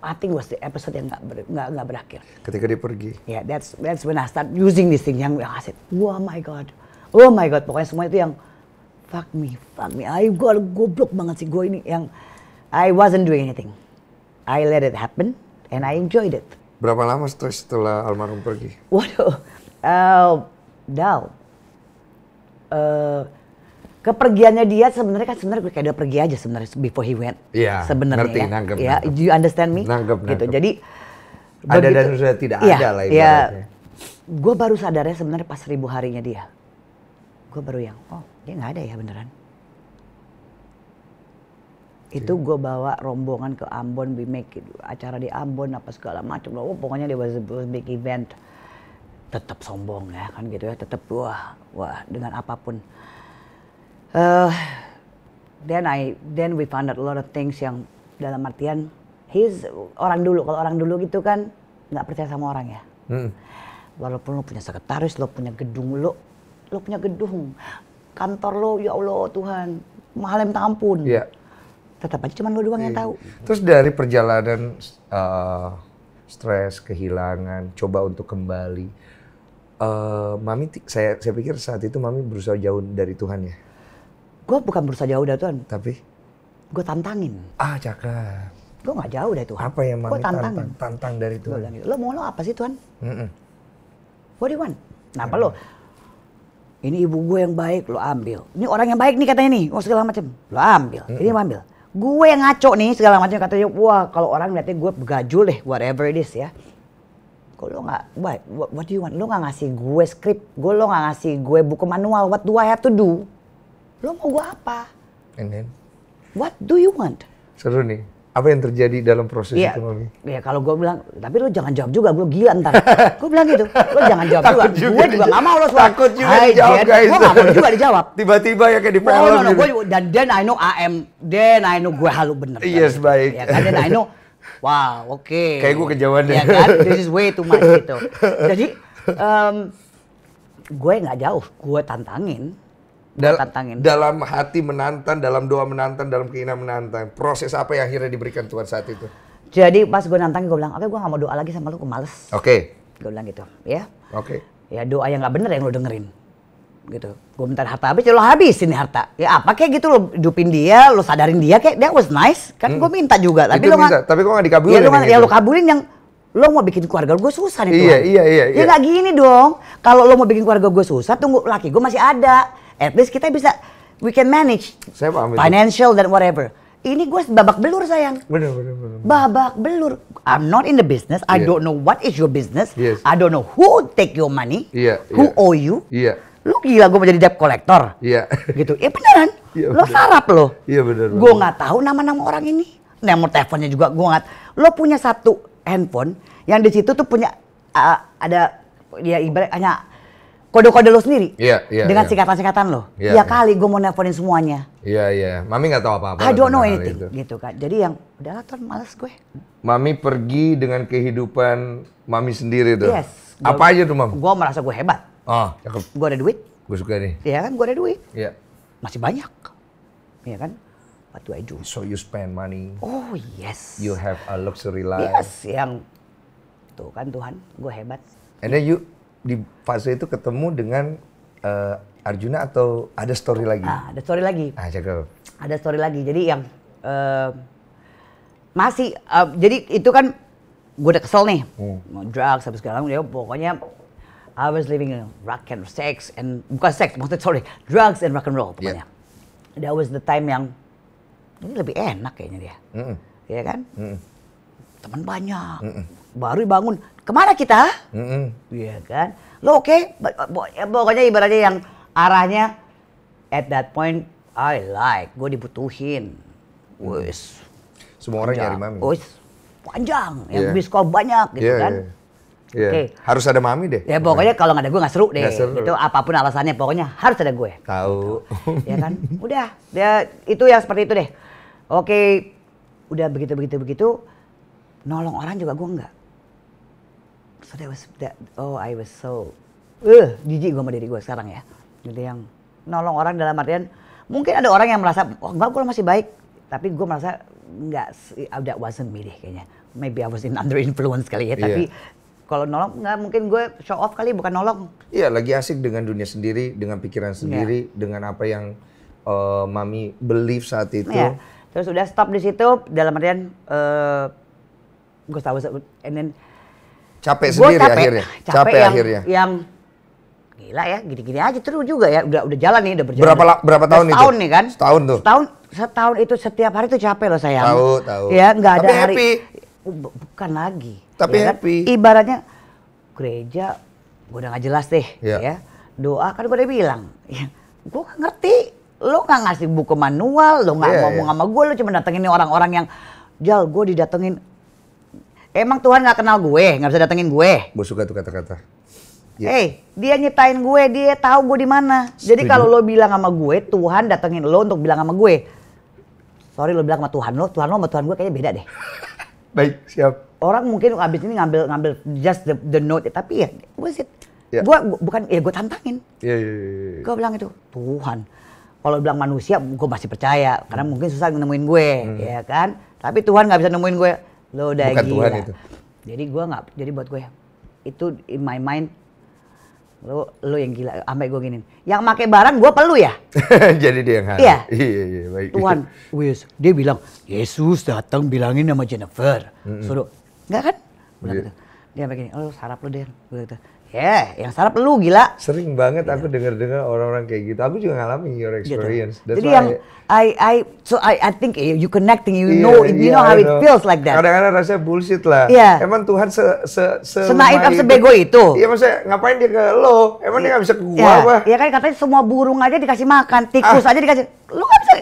I think was the episode yang nggak ber, gak, berakhir. Ketika dia pergi. Yeah, that's that's when I start using this thing yang yang asyik. Oh my god, oh my god, pokoknya semua itu yang fuck me, fuck me. I gue goblok banget sih gue ini yang I wasn't doing anything. I let it happen and I enjoyed it. Berapa lama stress setelah almarhum pergi? Waduh, uh, doubt. Eh, kepergiannya dia sebenarnya kan sebenarnya kayak udah pergi aja sebenarnya before he went. Iya. Sebenarnya ngerti, ya. Nanggep, ya, nanggep. you understand me? Nanggep, gitu. Jadi ada begitu, dan sudah tidak ya, ada lah iya. ibaratnya. gue baru sadarnya sebenarnya pas seribu harinya dia. Gue baru yang, oh dia nggak ada ya beneran. Itu iya. gue bawa rombongan ke Ambon, we make it, acara di Ambon apa segala macam. Oh, pokoknya dia was a big event tetap sombong ya kan gitu ya tetap wah wah dengan apapun uh, then I then we found out a lot of things yang dalam artian he's orang dulu kalau orang dulu gitu kan nggak percaya sama orang ya hmm. walaupun lo punya sekretaris lo punya gedung lo lo punya gedung kantor lo ya Allah Tuhan mahal yang tampun yeah. tetap aja cuma lo doang yeah. yang iya. tahu terus dari perjalanan uh, stres kehilangan coba untuk kembali uh, mami saya saya pikir saat itu mami berusaha jauh dari Tuhan ya. Gue bukan berusaha jauh dari Tuhan. Tapi gue tantangin. Ah cakep. Gue nggak jauh dari Tuhan. Apa yang mami gua tantang, tantang, dari Tuhan? Gua gitu, lo mau lo apa sih Tuhan? Mm -mm. What do you want? Kenapa mm lo? Ini ibu gue yang baik lo ambil. Ini orang yang baik nih katanya nih. Oh segala macam. Lo ambil. Mm -mm. Ini lo ambil. Gue yang ngaco nih segala macam katanya. Wah kalau orang liatnya gue begajul deh whatever it is ya kok lo nggak what, what do you want lo nggak ngasih gue skrip gue lo nggak ngasih gue buku manual what do I have to do lo mau gue apa and then what do you want seru nih apa yang terjadi dalam proses ya, itu Mami? Ya kalau gue bilang, tapi lo jangan jawab juga, gue gila ntar. [LAUGHS] gue bilang gitu, lo jangan jawab juga. juga. Gue juga gak mau lo suara. Takut juga Hai, dijawab Jen, guys. Gue gak mau juga dijawab. [LAUGHS] Tiba-tiba ya kayak di film. Oh, no, no, gitu. dan then I know I am, then I know gue halu bener. Yes, kan? baik. Ya, kan, then I know, wow oke okay. kayak gue kejauhan ya kan this is way too much gitu jadi um, gue nggak jauh gue tantangin Dal tantangin. Dalam hati menantang, dalam doa menantang, dalam keinginan menantang. Proses apa yang akhirnya diberikan Tuhan saat itu? Jadi pas gue tantangin, gue bilang, oke okay, gue gak mau doa lagi sama lu, gue males. Oke. Okay. Gue bilang gitu, ya. Oke. Okay. Ya doa yang gak bener yang lu dengerin gitu. Gue minta harta habis, ya lo habis ini harta. Ya apa kayak gitu lo hidupin dia, lo sadarin dia kayak that was nice. Kan hmm. gue minta juga, tapi Itu lo nggak, tapi gue nggak dikabulin. Ya, lo, ya gitu. lo kabulin yang lo mau bikin keluarga gue susah nih iya, Tuhan. Iya, iya, ya iya. Ya nggak gini dong. Kalau lo mau bikin keluarga gue susah, tunggu laki gue masih ada. At least kita bisa, we can manage. Saya paham Financial itu. dan whatever. Ini gue babak belur sayang. Bener, bener, benar. Babak belur. I'm not in the business. I I iya. don't know what is your business. Yes. I don't know who take your money. yeah, Who yeah. owe you. Yeah lu gila gue mau jadi debt collector. Iya. Yeah. Gitu. Ya beneran. Yeah, lo sarap lo. Iya yeah, bener. Gue nggak tahu nama-nama orang ini. Nomor nah, teleponnya juga gue nggak. Lo punya satu handphone yang di situ tuh punya uh, ada ya ibarat hanya kode-kode lo sendiri. Iya, yeah, iya. Yeah, dengan yeah. singkatan-singkatan lo. Iya yeah, iya. kali gue mau nelponin semuanya. Iya, yeah, iya. Yeah. Mami nggak tahu apa-apa. I don't know anything itu. gitu kan. Jadi yang udahlah tuh males gue. Mami pergi dengan kehidupan mami sendiri tuh. Yes. Gua, apa aja tuh, mami? Gue merasa gue hebat Oh, cakep. Gue ada duit. Gue suka nih. Iya kan, gue ada duit. Iya. Yeah. Masih banyak. Iya kan? What do I do? So you spend money. Oh yes. You have a luxury life. Yes, yang tuh kan Tuhan, gue hebat. And then you di fase itu ketemu dengan uh, Arjuna atau ada story lagi? Ah, ada story lagi. Ah, cakep. Ada story lagi. Jadi yang uh, masih uh, jadi itu kan gue udah kesel nih. Hmm. Drugs habis segala macam ya pokoknya I was living in rock and sex and bukan sex maksudnya sorry drugs and rock and roll pokoknya. Yeah. That was the time yang ini lebih enak kayaknya dia, mm -mm. ya kan? Mm -mm. Teman banyak, mm -mm. baru bangun kemana kita? mm -mm. Ya kan? Lo oke? Uh, okay? Ya, pokoknya ibaratnya yang arahnya at that point I like gue dibutuhin, wes. Semua orang nyari mami. Wes panjang, yang yeah. kau banyak gitu yeah, kan. Yeah. Yeah. Oke. Okay. Harus ada mami deh. Ya pokoknya kalau nggak ada gue nggak seru deh. Gak seru. Gitu, apapun alasannya, pokoknya harus ada gue. Tahu. Gitu. ya kan. [LAUGHS] Udah. Ya itu yang seperti itu deh. Oke. Okay. Udah begitu begitu begitu. Nolong orang juga gue nggak. So that was that. Oh I was so. eh, jijik gue sama diri gue sekarang ya. Jadi gitu yang nolong orang dalam artian mungkin ada orang yang merasa oh enggak gue masih baik tapi gue merasa nggak that wasn't me deh kayaknya maybe I was in under influence kali ya yeah. tapi kalau nolong nggak mungkin gue show off kali bukan nolong. Iya lagi asik dengan dunia sendiri, dengan pikiran iya. sendiri, yeah. dengan apa yang uh, mami believe saat itu. Yeah. Terus udah stop di situ dalam artian uh, gue tahu and then capek sendiri capek, akhirnya. Capek, capek yang, akhirnya. Yang gila ya gini-gini aja terus juga ya udah udah jalan nih udah berjalan berapa berapa tahun setahun itu nih kan setahun tuh setahun setahun itu setiap hari tuh capek loh sayang tahu tahu ya nggak ada tapi hari happy bukan lagi. Tapi ya kan? happy. Ibaratnya gereja gue udah gak jelas deh yeah. ya. Doa kan gue udah bilang, ya, gue gak ngerti. Lo gak ngasih buku manual, lo gak yeah, ngomong yeah. sama gue, lo cuma datengin orang-orang yang Jal, gue didatengin. Emang Tuhan gak kenal gue, gak bisa datengin gue. Gue suka tuh kata-kata. Yeah. Hey, dia nyitain gue, dia tahu gue di mana. Jadi kalau lo bilang sama gue, Tuhan datengin lo untuk bilang sama gue. Sorry lo bilang sama Tuhan lo, Tuhan lo sama Tuhan gue kayaknya beda deh. Baik, siap. Orang mungkin abis ini ngambil ngambil just the, the note, tapi ya gue sih, yeah. gue bukan ya gue tantangin. Iya yeah, iya. Yeah, yeah, yeah. Gue bilang itu Tuhan. Kalau bilang manusia, gue masih percaya karena hmm. mungkin susah nemuin gue, hmm. ya kan. Tapi Tuhan nggak bisa nemuin gue. Lo udah bukan Tuhan itu. Jadi gue nggak, jadi buat gue itu in my mind lu lu yang gila sampai gue gini yang make barang gue perlu ya [LAUGHS] jadi dia yang harus iya [LAUGHS] iya, iya baik Tuhan wis dia bilang Yesus datang bilangin sama Jennifer mm -hmm. suruh enggak kan yeah. Gitu. dia begini, gini oh, sarap lu deh gue gitu Ya, yeah, yang sarap lu gila. Sering banget yeah. aku dengar-dengar orang-orang kayak gitu. Aku juga ngalamin your gitu. experience. Gitu. That's Jadi yang I I so I I think you connecting, you yeah, know, you iya, know how it feels like that. Kadang-kadang rasanya bullshit lah. Yeah. Emang Tuhan se se se Senaif apa sebego itu? Iya maksudnya ngapain dia ke lo? Emang yeah. dia gak bisa ke iya. gua yeah. apa? Iya kan katanya semua burung aja dikasih makan, ah. tikus ah. aja dikasih. Lo gak bisa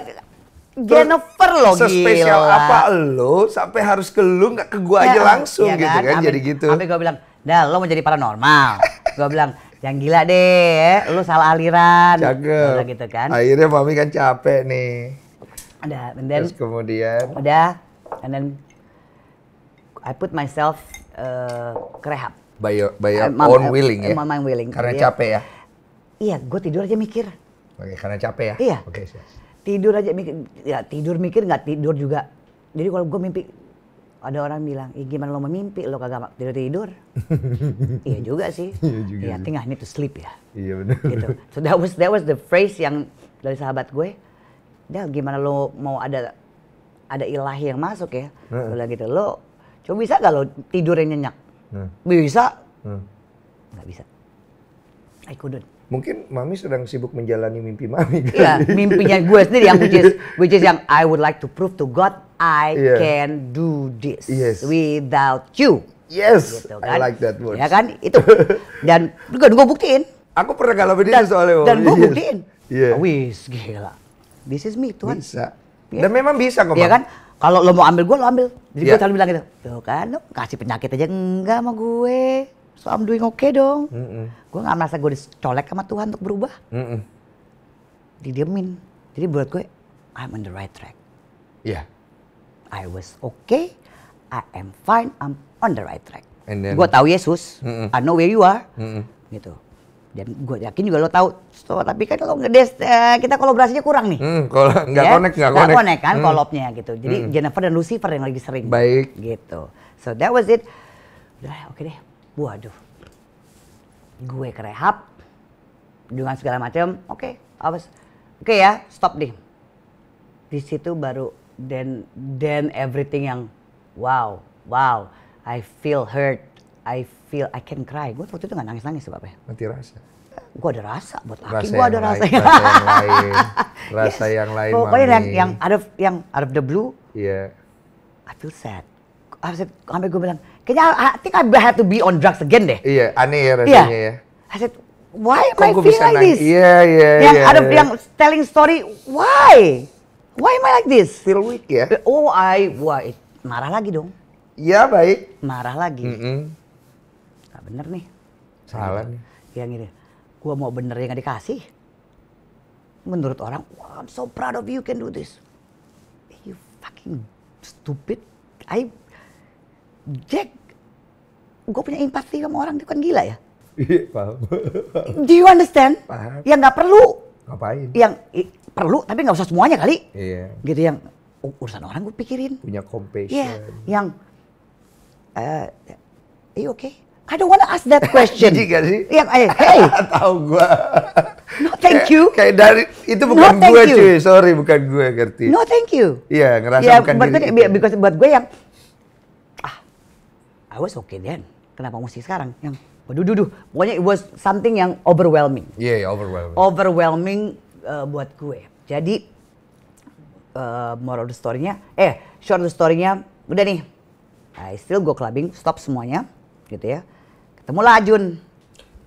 Jennifer lo gila. Sespesial apa lo sampai harus ke lo, nggak ke gua yeah. aja iya, langsung yeah, gitu kan, kan? Ambil, jadi gitu. Tapi gua bilang, Dah, lo mau jadi paranormal. [LAUGHS] Gua bilang, yang gila deh, lo ya, lu salah aliran. Cakep. gitu kan. Akhirnya mami kan capek nih. Ada, and then, Terus kemudian. Udah, and then I put myself uh, rehab. By your, by your eh, own willing ya? I'm, ya? willing. Karena Jadi, iya. capek ya? Iya, gue tidur aja mikir. Oke, karena capek ya? Iya. Oke, okay, siap. Tidur aja mikir, ya tidur mikir nggak tidur juga. Jadi kalau gue mimpi, ada orang bilang, Ih, gimana lo memimpi, lo kagak tidur tidur. [LAUGHS] iya juga sih. Iya juga. Ya, tinggal need to sleep ya. Iya benar. Gitu. So that was that was the phrase yang dari sahabat gue. Dah ya, gimana lo mau ada ada ilahi yang masuk ya? Nah. uh. gitu, lo coba bisa gak lo yang nyenyak? Uh. Bisa. Uh. Gak bisa. I couldn't mungkin mami sedang sibuk menjalani mimpi mami. Iya, Iya, mimpinya gue sendiri yang which is [LAUGHS] which is yang I would like to prove to God I yeah. can do this yes. without you. Yes, gitu, kan? I like that word. Ya kan, itu. [LAUGHS] Dan gue gue buktiin. Aku pernah kalau begini soalnya. Dan gue yes. buktiin. Yeah. Wis, gila. This is me, Tuhan. Bisa. Yeah. Dan memang bisa kok. Iya kan? Kalau lo mau ambil gue, lo ambil. Jadi yeah. gue iya. selalu bilang gitu. Tuh kan, lo kasih penyakit aja enggak sama gue. So I'm doing okay dong. Mm -mm. Gue nggak merasa gue dicolek sama Tuhan untuk berubah. Mm -mm. Didiemin. Jadi buat gue, I'm on the right track. Yeah. I was okay. I am fine. I'm on the right track. Gue tahu Yesus. Mm -mm. I know where you are. Mm -mm. Gitu. Dan gue yakin juga lo tahu. So, tapi kan kalau ngedes, eh, kita kolaborasinya kurang nih. Mm, kalau gak yeah? connect, nggak connect. connect kan mm. kolopnya gitu. Jadi mm. Jennifer dan Lucifer yang lagi sering. Baik. Gitu. So that was it. Udah, oke okay deh Waduh, gue kerehab dengan segala macam. Oke, okay, awas. Oke okay ya, stop deh. Di situ baru then then everything yang wow, wow. I feel hurt. I feel I can cry. Gue waktu itu nggak nangis-nangis sebabnya. Mati rasa gue ada rasa buat laki gue ada rasa yang rasa [LAUGHS] yang lain rasa yes. yang lain pokoknya yang yang out of yang out the blue yeah. I feel sad sampai gue bilang Kayaknya I think I have to be on drugs again deh. Iya, aneh ya rasanya yeah. ya. I said, why am I feel like this? Iya, iya, iya. Yang ada iya. yang telling story, why? Why am I like this? Feel weak ya? Oh, I, wah, marah lagi dong. Iya, baik. Marah lagi. Mm -hmm. Gak bener nih. Salah nih. Yang ini, gua mau bener yang gak dikasih. Menurut orang, wah, I'm so proud of you can do this. You fucking stupid. I Jack, gue punya empati sama orang itu kan gila ya. Iya, paham. Do you understand? Paham. Yang gak perlu. Ngapain? Yang i, perlu tapi gak usah semuanya kali. Iya. Gitu yang urusan orang gue pikirin. Punya compassion. Iya. Yeah. Yang, uh, eh, you iya, okay? I don't wanna ask that [LAUGHS] question. Jadi iya gak sih? Yang, eh, hey. [LAUGHS] Tahu gue. No thank you. Kayak, dari itu bukan gue cuy, sorry bukan gue ngerti. No thank you. Iya ngerasa ya, bukan diri. because buat gue yang I was okay then. Kenapa mesti sekarang? Yang waduh duh, duh. Pokoknya it was something yang overwhelming. Iya, yeah, yeah, overwhelming. Overwhelming uh, buat gue. Jadi uh, moral the story-nya eh short the story-nya udah nih. I still go clubbing, stop semuanya gitu ya. Ketemulah Ajun.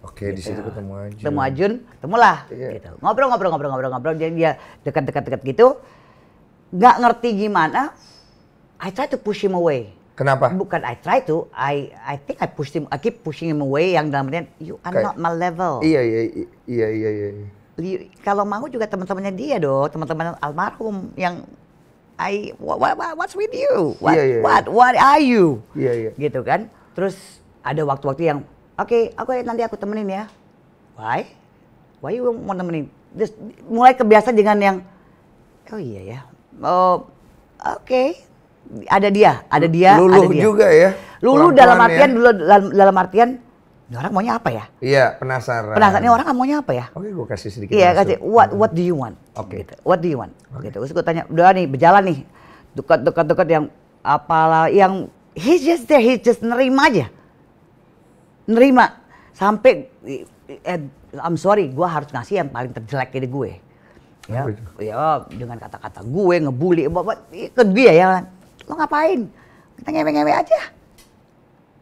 Oke, gitu. di situ ketemu Ajun. Ketemu Ajun, ketemulah yeah. gitu. Ngobrol-ngobrol-ngobrol-ngobrol-ngobrol jadi dia dekat-dekat-dekat gitu. Gak ngerti gimana, I try to push him away. Kenapa? Bukan I try to, I I think I push him, I keep pushing him away yang dalam artian you are Kay not my level. Iya iya iya iya iya. iya. Kalau mau juga teman-temannya dia dong, teman-teman almarhum yang I what, what, what's with you? What iya, iya. iya. what what are you? Iya iya. Gitu kan? Terus ada waktu-waktu yang oke, okay, aku nanti aku temenin ya. Why? Why you mau temenin? Terus mulai kebiasaan dengan yang oh iya ya. Oh, oke, okay, ada dia, ada dia, Luluh ada dia. juga ya. Luluh dalam ya. artian ya. dulu dalam, dalam artian ini orang maunya apa ya? Iya, penasaran. Penasaran ini orang maunya apa ya? Oke, gue kasih sedikit. Iya, kasih what what do you want? Oke. Okay. Gitu. What do you want? Okay. Gitu. Terus gue tanya, udah nih berjalan nih. Dekat-dekat-dekat yang apalah yang he just there, he just nerima aja. Nerima sampai eh, I'm sorry, gue harus ngasih yang paling terjelek dari gue. Ya, ya dengan kata-kata gue ngebully, ke dia ya kan? lo ngapain? Kita ngewe-ngewe aja.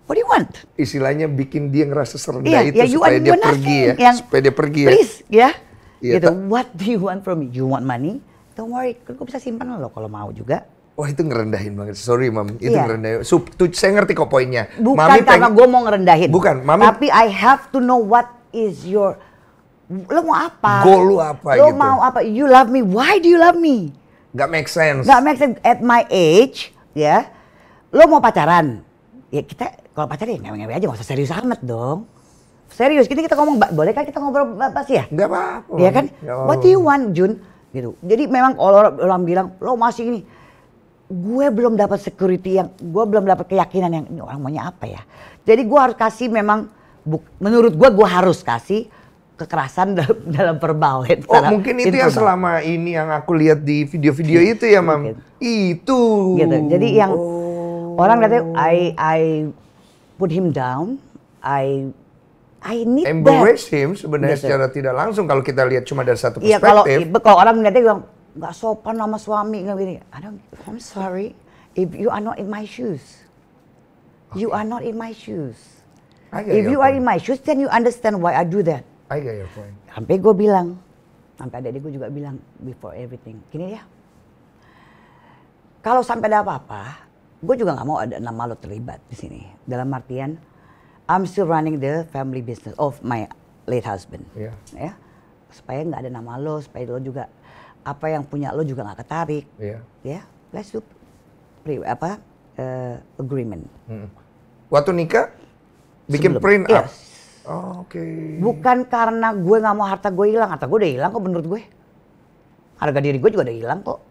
What do you want? Istilahnya bikin dia ngerasa serendah yeah, itu yeah, supaya dia pergi ya. Yang, supaya dia pergi ya. Please, ya. Yeah. Gitu. What do you want from me? You want money? Don't worry, gue bisa simpan lo kalau mau juga. Wah itu ngerendahin banget. Sorry mam, itu yeah. ngerendahin. Sup, tuh, saya ngerti kok poinnya. Bukan mami karena gue mau ngerendahin. Bukan, mami. Tapi I have to know what is your lo mau apa? Goal lo apa lo gitu. mau apa? You love me. Why do you love me? Gak make sense. Gak make sense. At my age, ya lo mau pacaran ya kita kalau pacaran ya ngewe-ngewe aja nggak usah serius amat dong serius kita kita ngomong boleh kan kita ngobrol apa sih ya nggak apa-apa ya kan Ya, what do you want Jun gitu jadi memang kalau orang bilang lo masih ini gue belum dapat security yang gue belum dapat keyakinan yang ini orang maunya apa ya jadi gue harus kasih memang menurut gue gue harus kasih kekerasan [LAUGHS] dalam, dalam Oh mungkin itu yang selama ini yang aku lihat di video-video iya, itu ya mam. Mungkin. Itu. Gitu. Jadi yang oh. orang katanya I I put him down. I I need Embrace that. him sebenarnya gitu. secara tidak langsung kalau kita lihat cuma dari satu perspektif. Iya kalau kalau orang melihatnya bilang nggak sopan sama suami nggak gini. I don't, I'm sorry if you are not in my shoes. Okay. You are not in my shoes. Ayah, iya, if ya, you are in my shoes, then you understand why I do that. I get your point. Sampai gue bilang, sampai adik gue juga bilang before everything, gini ya. Kalau sampai ada apa-apa, gue juga nggak mau ada nama lo terlibat di sini. Dalam artian, I'm still running the family business of my late husband. Yeah. Ya, supaya nggak ada nama lo, supaya lo juga apa yang punya lo juga nggak ketarik. Yeah. Ya, let's do pre, apa uh, agreement. Hmm. Waktu nikah bikin Sebelum, print up. Yes Oh, Oke. Okay. Bukan karena gue nggak mau harta gue hilang, harta gue udah hilang kok menurut gue. Harga diri gue juga udah hilang kok.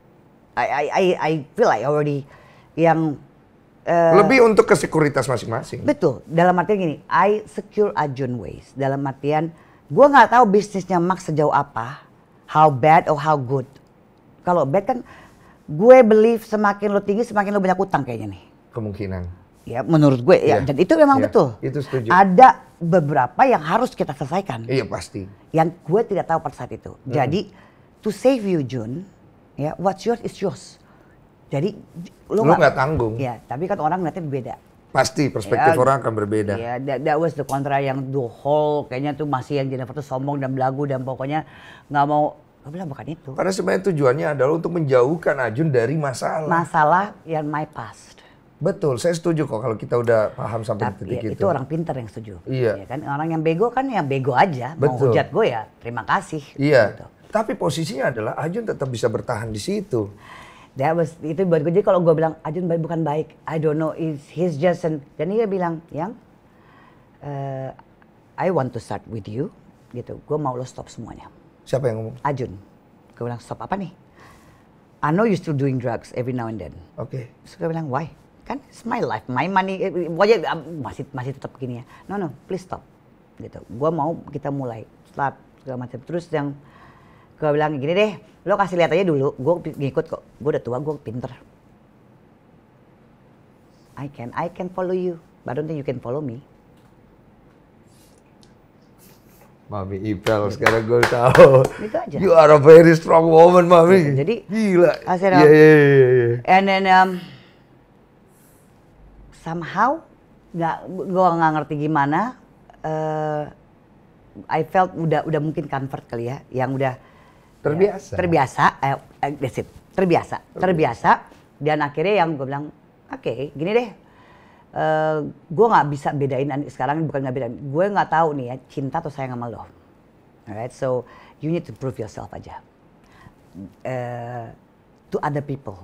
I I I, I feel like already yang Uh, lebih untuk kesekuritas masing-masing. Betul. Dalam artian gini, I secure Ajun ways. Dalam artian, gue nggak tahu bisnisnya Max sejauh apa, how bad or how good. Kalau bad kan, gue believe semakin lo tinggi, semakin lo banyak utang kayaknya nih. Kemungkinan ya menurut gue ya, ya. dan itu memang ya. betul. Itu setuju. Ada beberapa yang harus kita selesaikan. Iya pasti. Yang gue tidak tahu pada saat itu. Hmm. Jadi to save you Jun, ya what's yours is yours. Jadi lo nggak tanggung. Ya, tapi kan orang nanti beda. Pasti ya, perspektif ya, orang akan berbeda. Ya, that, that was the kontra yang the whole kayaknya tuh masih yang Jennifer tuh sombong dan belagu dan pokoknya nggak mau Gue bilang bukan itu. Karena sebenarnya tujuannya adalah untuk menjauhkan Ajun dari masalah. Masalah yang my past. Betul, saya setuju kok kalau kita udah paham sampai Tapi, titik itu. Itu orang pintar yang setuju. Iya. Ya kan? Orang yang bego kan yang bego aja. Betul. Mau hujat gue ya, terima kasih. Iya. Gitu. Tapi posisinya adalah Ajun tetap bisa bertahan di situ. That was, itu buat gue. Jadi kalau gue bilang Ajun bukan baik, I don't know, is he's just an, dan dia bilang, yang uh, I want to start with you, gitu. Gue mau lo stop semuanya. Siapa yang ngomong? Ajun. Gue bilang stop apa nih? I know you still doing drugs every now and then. Oke. Okay. So gue bilang why? kan it's my life my money uh, masih masih tetap gini ya no no please stop gitu gue mau kita mulai start segala macam terus yang gue bilang gini deh lo kasih lihat aja dulu gue ngikut kok gue udah tua gue pinter I can I can follow you but I don't think you can follow me Mami Ipel gitu. sekarang gue tahu. Itu aja. You are a very strong woman, Mami. Gitu. Jadi, Gila. Iya iya iya. And then, um, somehow nggak gue nggak ngerti gimana uh, I felt udah udah mungkin comfort kali ya yang udah terbiasa ya, terbiasa eh, eh, that's it. terbiasa okay. terbiasa dan akhirnya yang gue bilang oke okay, gini deh uh, gue nggak bisa bedain sekarang bukan nggak bedain gue nggak tahu nih ya cinta atau sayang sama lo alright so you need to prove yourself aja uh, to other people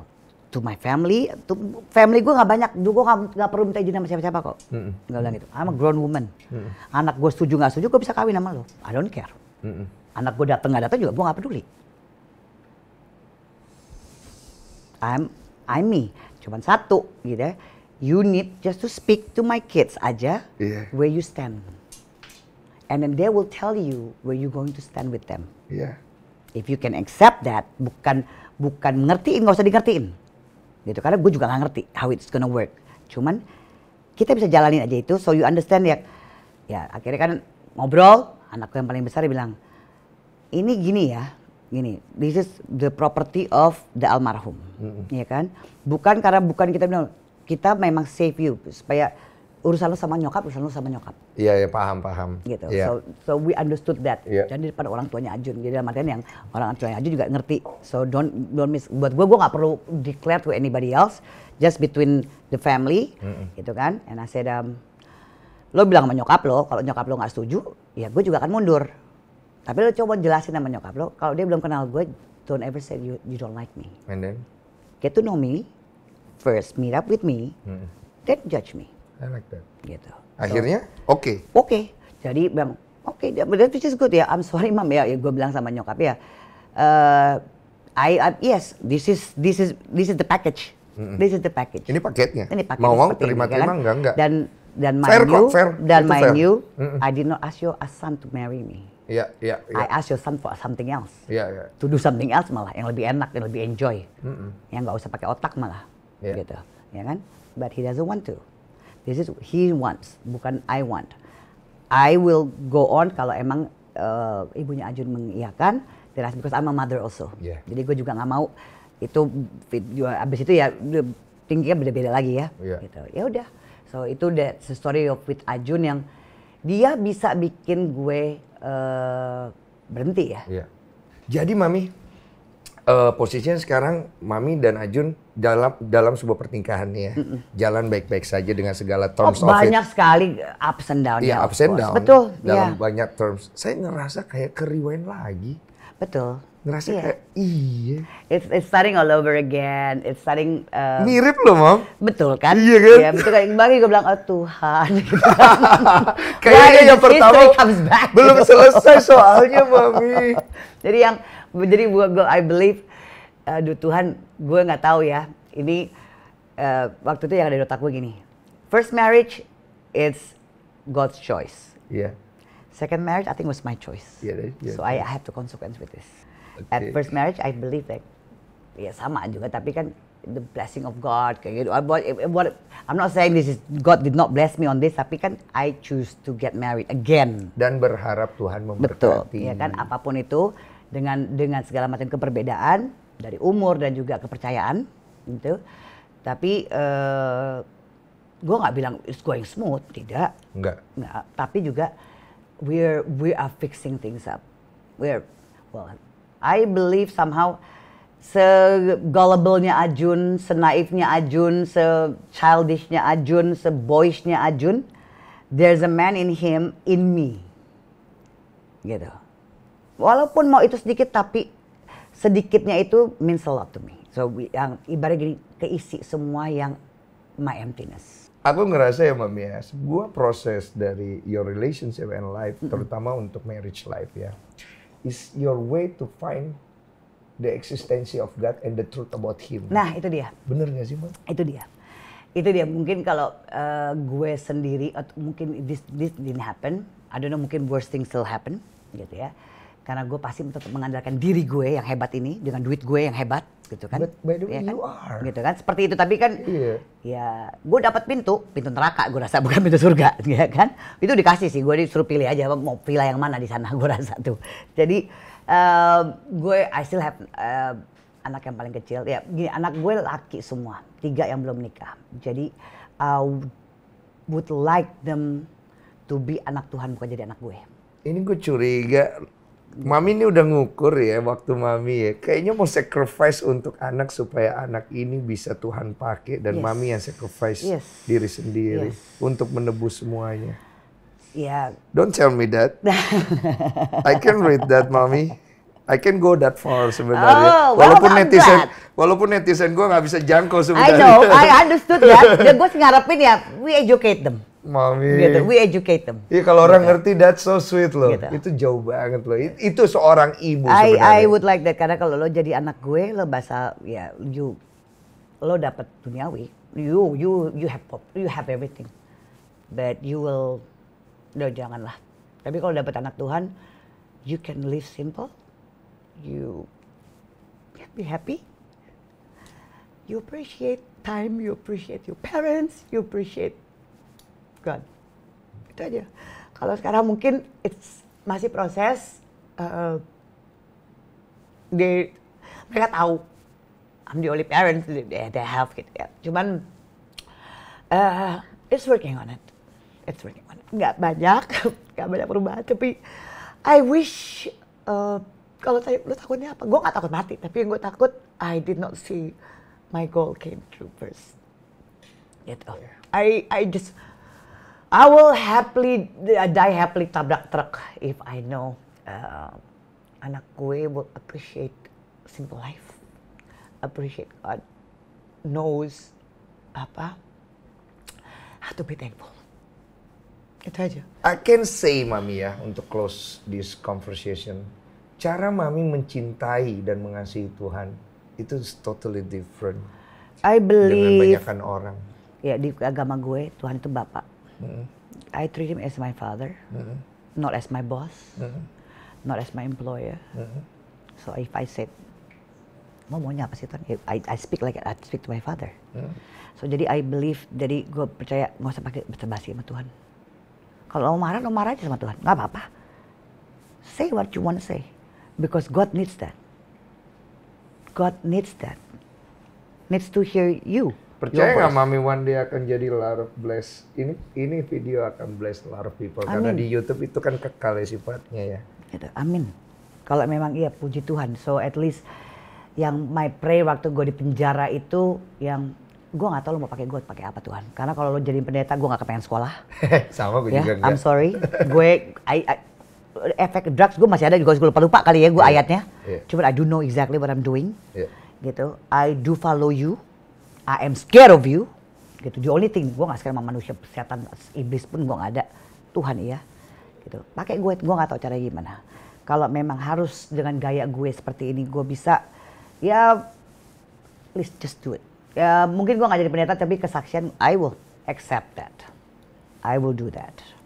to my family, to family gue nggak banyak, dulu gue nggak perlu minta izin sama siapa-siapa kok, mm -mm. nggak bilang gitu. I'm a grown woman, mm -mm. anak gue setuju nggak setuju, gue bisa kawin sama lo, I don't care. mm -mm. Anak gue datang nggak datang juga, gue nggak peduli. I'm I'm me, cuman satu gitu ya. You need just to speak to my kids aja yeah. where you stand, and then they will tell you where you going to stand with them. Yeah. If you can accept that, bukan bukan mengertiin nggak usah dikertiin gitu karena gue juga nggak ngerti how it's gonna work cuman kita bisa jalanin aja itu so you understand ya ya akhirnya kan ngobrol anakku yang paling besar dia bilang ini gini ya gini this is the property of the almarhum mm -hmm. ya kan bukan karena bukan kita bilang kita memang save you supaya urusan lo sama nyokap, urusan lo sama nyokap. Iya, iya, paham, paham. Gitu. Yeah. So, so we understood that. Yeah. Jadi pada orang tuanya Ajun. Jadi dalam artian yang orang tuanya Ajun juga ngerti. So don't don't miss. Buat gue, gue nggak perlu declare to anybody else. Just between the family, mm mm gitu kan. And I said, um, lo bilang sama nyokap lo, kalau nyokap lo nggak setuju, ya gue juga akan mundur. Tapi lo coba jelasin sama nyokap lo, kalau dia belum kenal gue, don't ever say you, you don't like me. And then? Get to know me, first meet up with me, mm mm then judge me. I like that. Gitu. Akhirnya oke. So, oke. Okay. Jadi memang oke, okay, that which is good ya. I'm sorry mam ya, ya gue bilang sama nyokap ya. Uh, I, I yes, this is this is this is the package. This is the package. Ini paketnya. Ini paketnya. Mau mau terima-terima ya kan? enggak enggak. Dan dan my new dan my new, I did not ask your son to marry me. Iya, iya, iya, I ask your son for something else. Iya, yeah, iya. Yeah. To do something else malah yang lebih enak, yang lebih enjoy. Mm -hmm. Yang nggak usah pakai otak malah. Yeah. Gitu. Ya kan? But he doesn't want to. This is he wants, bukan I want. I will go on kalau emang uh, ibunya Ajun mengiyakan. terus because I'm a mother also. Yeah. Jadi gue juga nggak mau itu abis itu ya tingginya beda-beda lagi ya. Yeah. Gitu. Ya udah. So itu the story of with Ajun yang dia bisa bikin gue uh, berhenti ya. Yeah. Jadi mami uh, posisinya sekarang Mami dan Ajun dalam dalam sebuah pernikahan ya. Mm -mm. Jalan baik-baik saja dengan segala terms oh, of banyak it. sekali ups and down. Iya, ups and down. Betul. Dalam yeah. banyak terms. Saya ngerasa kayak keriwain lagi. Betul. Ngerasa yeah. kayak iya. It's, it's starting all over again. It's starting uh, mirip loh, Mom. Betul kan? Iya kan? Iya, betul kayak bagi gue bilang oh Tuhan. [LAUGHS] Kayaknya yang pertama belum selesai soalnya, Mami. [LAUGHS] Jadi yang jadi gue gue I believe eh, aduh Tuhan gue nggak tahu ya ini uh, waktu itu yang ada di otak gue gini first marriage it's God's choice yeah second marriage I think was my choice yeah, iya that, iya yeah so I, I have to consequence with this okay. at first marriage I believe that ya sama juga tapi kan the blessing of God kayak gitu. What, what, I'm not saying this is God did not bless me on this, tapi kan I choose to get married again. Dan berharap Tuhan memberkati. Betul, ya kan apapun itu dengan dengan segala macam keperbedaan dari umur dan juga kepercayaan gitu tapi uh, eh, gue nggak bilang it's going smooth tidak nggak nggak tapi juga we're we are fixing things up we're well I believe somehow segullible-nya Ajun, senaifnya Ajun, se childishnya Ajun, se boyishnya Ajun, there's a man in him, in me. Gitu walaupun mau itu sedikit tapi sedikitnya itu means a lot to me. So yang ibarat gini keisi semua yang my emptiness. Aku ngerasa ya Mami ya, sebuah proses dari your relationship and life, mm -hmm. terutama untuk marriage life ya, is your way to find the existence of God and the truth about Him. Nah itu dia. Bener gak sih Mbak? Itu dia. Itu dia, mungkin kalau uh, gue sendiri, atau mungkin this, this didn't happen, I don't know, mungkin worst thing still happen gitu ya karena gue pasti tetap mengandalkan diri gue yang hebat ini dengan duit gue yang hebat gitu kan But by the way ya kan? you are gitu kan seperti itu tapi kan yeah. ya gue dapat pintu pintu neraka gue rasa [LAUGHS] bukan pintu surga [LAUGHS] ya kan itu dikasih sih gue disuruh pilih aja mau pilih yang mana di sana [LAUGHS] gue rasa tuh jadi uh, gue I still have uh, anak yang paling kecil ya gini anak gue laki semua tiga yang belum nikah jadi I eh, would like them to be anak Tuhan bukan jadi anak gue ini gue curiga Mami ini udah ngukur ya waktu Mami ya. Kayaknya mau sacrifice untuk anak supaya anak ini bisa Tuhan pakai dan yes. Mami yang sacrifice yes. diri sendiri yes. untuk menebus semuanya. Yeah. Don't tell me that. [LAUGHS] I can read that, Mami. I can go that far sebenarnya. Oh, walaupun netizen, walaupun netizen gue nggak bisa jangkau sebenarnya. I know, I understood that. Ya. Dan ya, gue ngarepin ya, we educate them. Mami. Gitu. We educate them. Iya kalau gitu. orang ngerti that's so sweet loh. Gitu. Itu jauh banget loh. Itu seorang ibu I, sebenarnya. I would like that karena kalau lo jadi anak gue lo bahasa ya you lo dapat duniawi. You you you have pop, you have everything. But you will no janganlah. Tapi kalau dapat anak Tuhan, you can live simple. You be happy. You appreciate time, you appreciate your parents, you appreciate God. Itu aja. Kalau sekarang mungkin it's masih proses uh, they, mereka tahu I'm the only parent they, they have gitu ya. Cuman uh, it's working on it. It's working on it. Nggak banyak, [LAUGHS] nggak banyak perubahan. Tapi I wish uh, kalau tanya lu takutnya apa? Gue nggak takut mati, tapi yang gue takut I did not see my goal came true first. Gitu. I I just I will happily uh, die happily tabrak truk if I know uh, anak gue will appreciate simple life, appreciate God, knows apa how to be thankful. Itu aja. I can say mami ya untuk close this conversation. Cara mami mencintai dan mengasihi Tuhan itu totally different. I believe dengan banyakkan orang. Ya di agama gue Tuhan itu Bapak. Mm. I treat him as my father, mm. not as my boss, mm. not as my employer. Mm. So if I said, mau maunya apa sih Tuhan? I, I speak like I speak to my father. Mm. So jadi I believe, jadi gue percaya nggak usah pakai bahasa sama Tuhan. Kalau mau marah, lo marah aja sama Tuhan, nggak apa-apa. Say what you want to say, because God needs that. God needs that. Needs to hear you. Percaya nggak Mami one dia akan jadi lara bless? Ini ini video akan bless lara people Amin. karena di YouTube itu kan kekal ya sifatnya ya. Gitu, amin. Kalau memang iya puji Tuhan. So at least yang my pray waktu gue di penjara itu yang gue nggak tahu lo mau pakai gue pakai apa Tuhan karena kalau lo jadi pendeta gue nggak kepengen sekolah [LAUGHS] sama gue yeah, juga I'm gak. sorry gue I, I, efek drugs gue masih ada gue lupa lupa kali ya gue yeah. ayatnya yeah. cuman I do know exactly what I'm doing yeah. gitu I do follow you I am scared of you gitu the only thing gue gak scared sama manusia setan iblis pun gue gak ada Tuhan iya gitu pakai gue gue gak tahu cara gimana kalau memang harus dengan gaya gue seperti ini gue bisa ya please just do it ya mungkin gue gak jadi pendeta tapi kesaksian I will accept that I will do that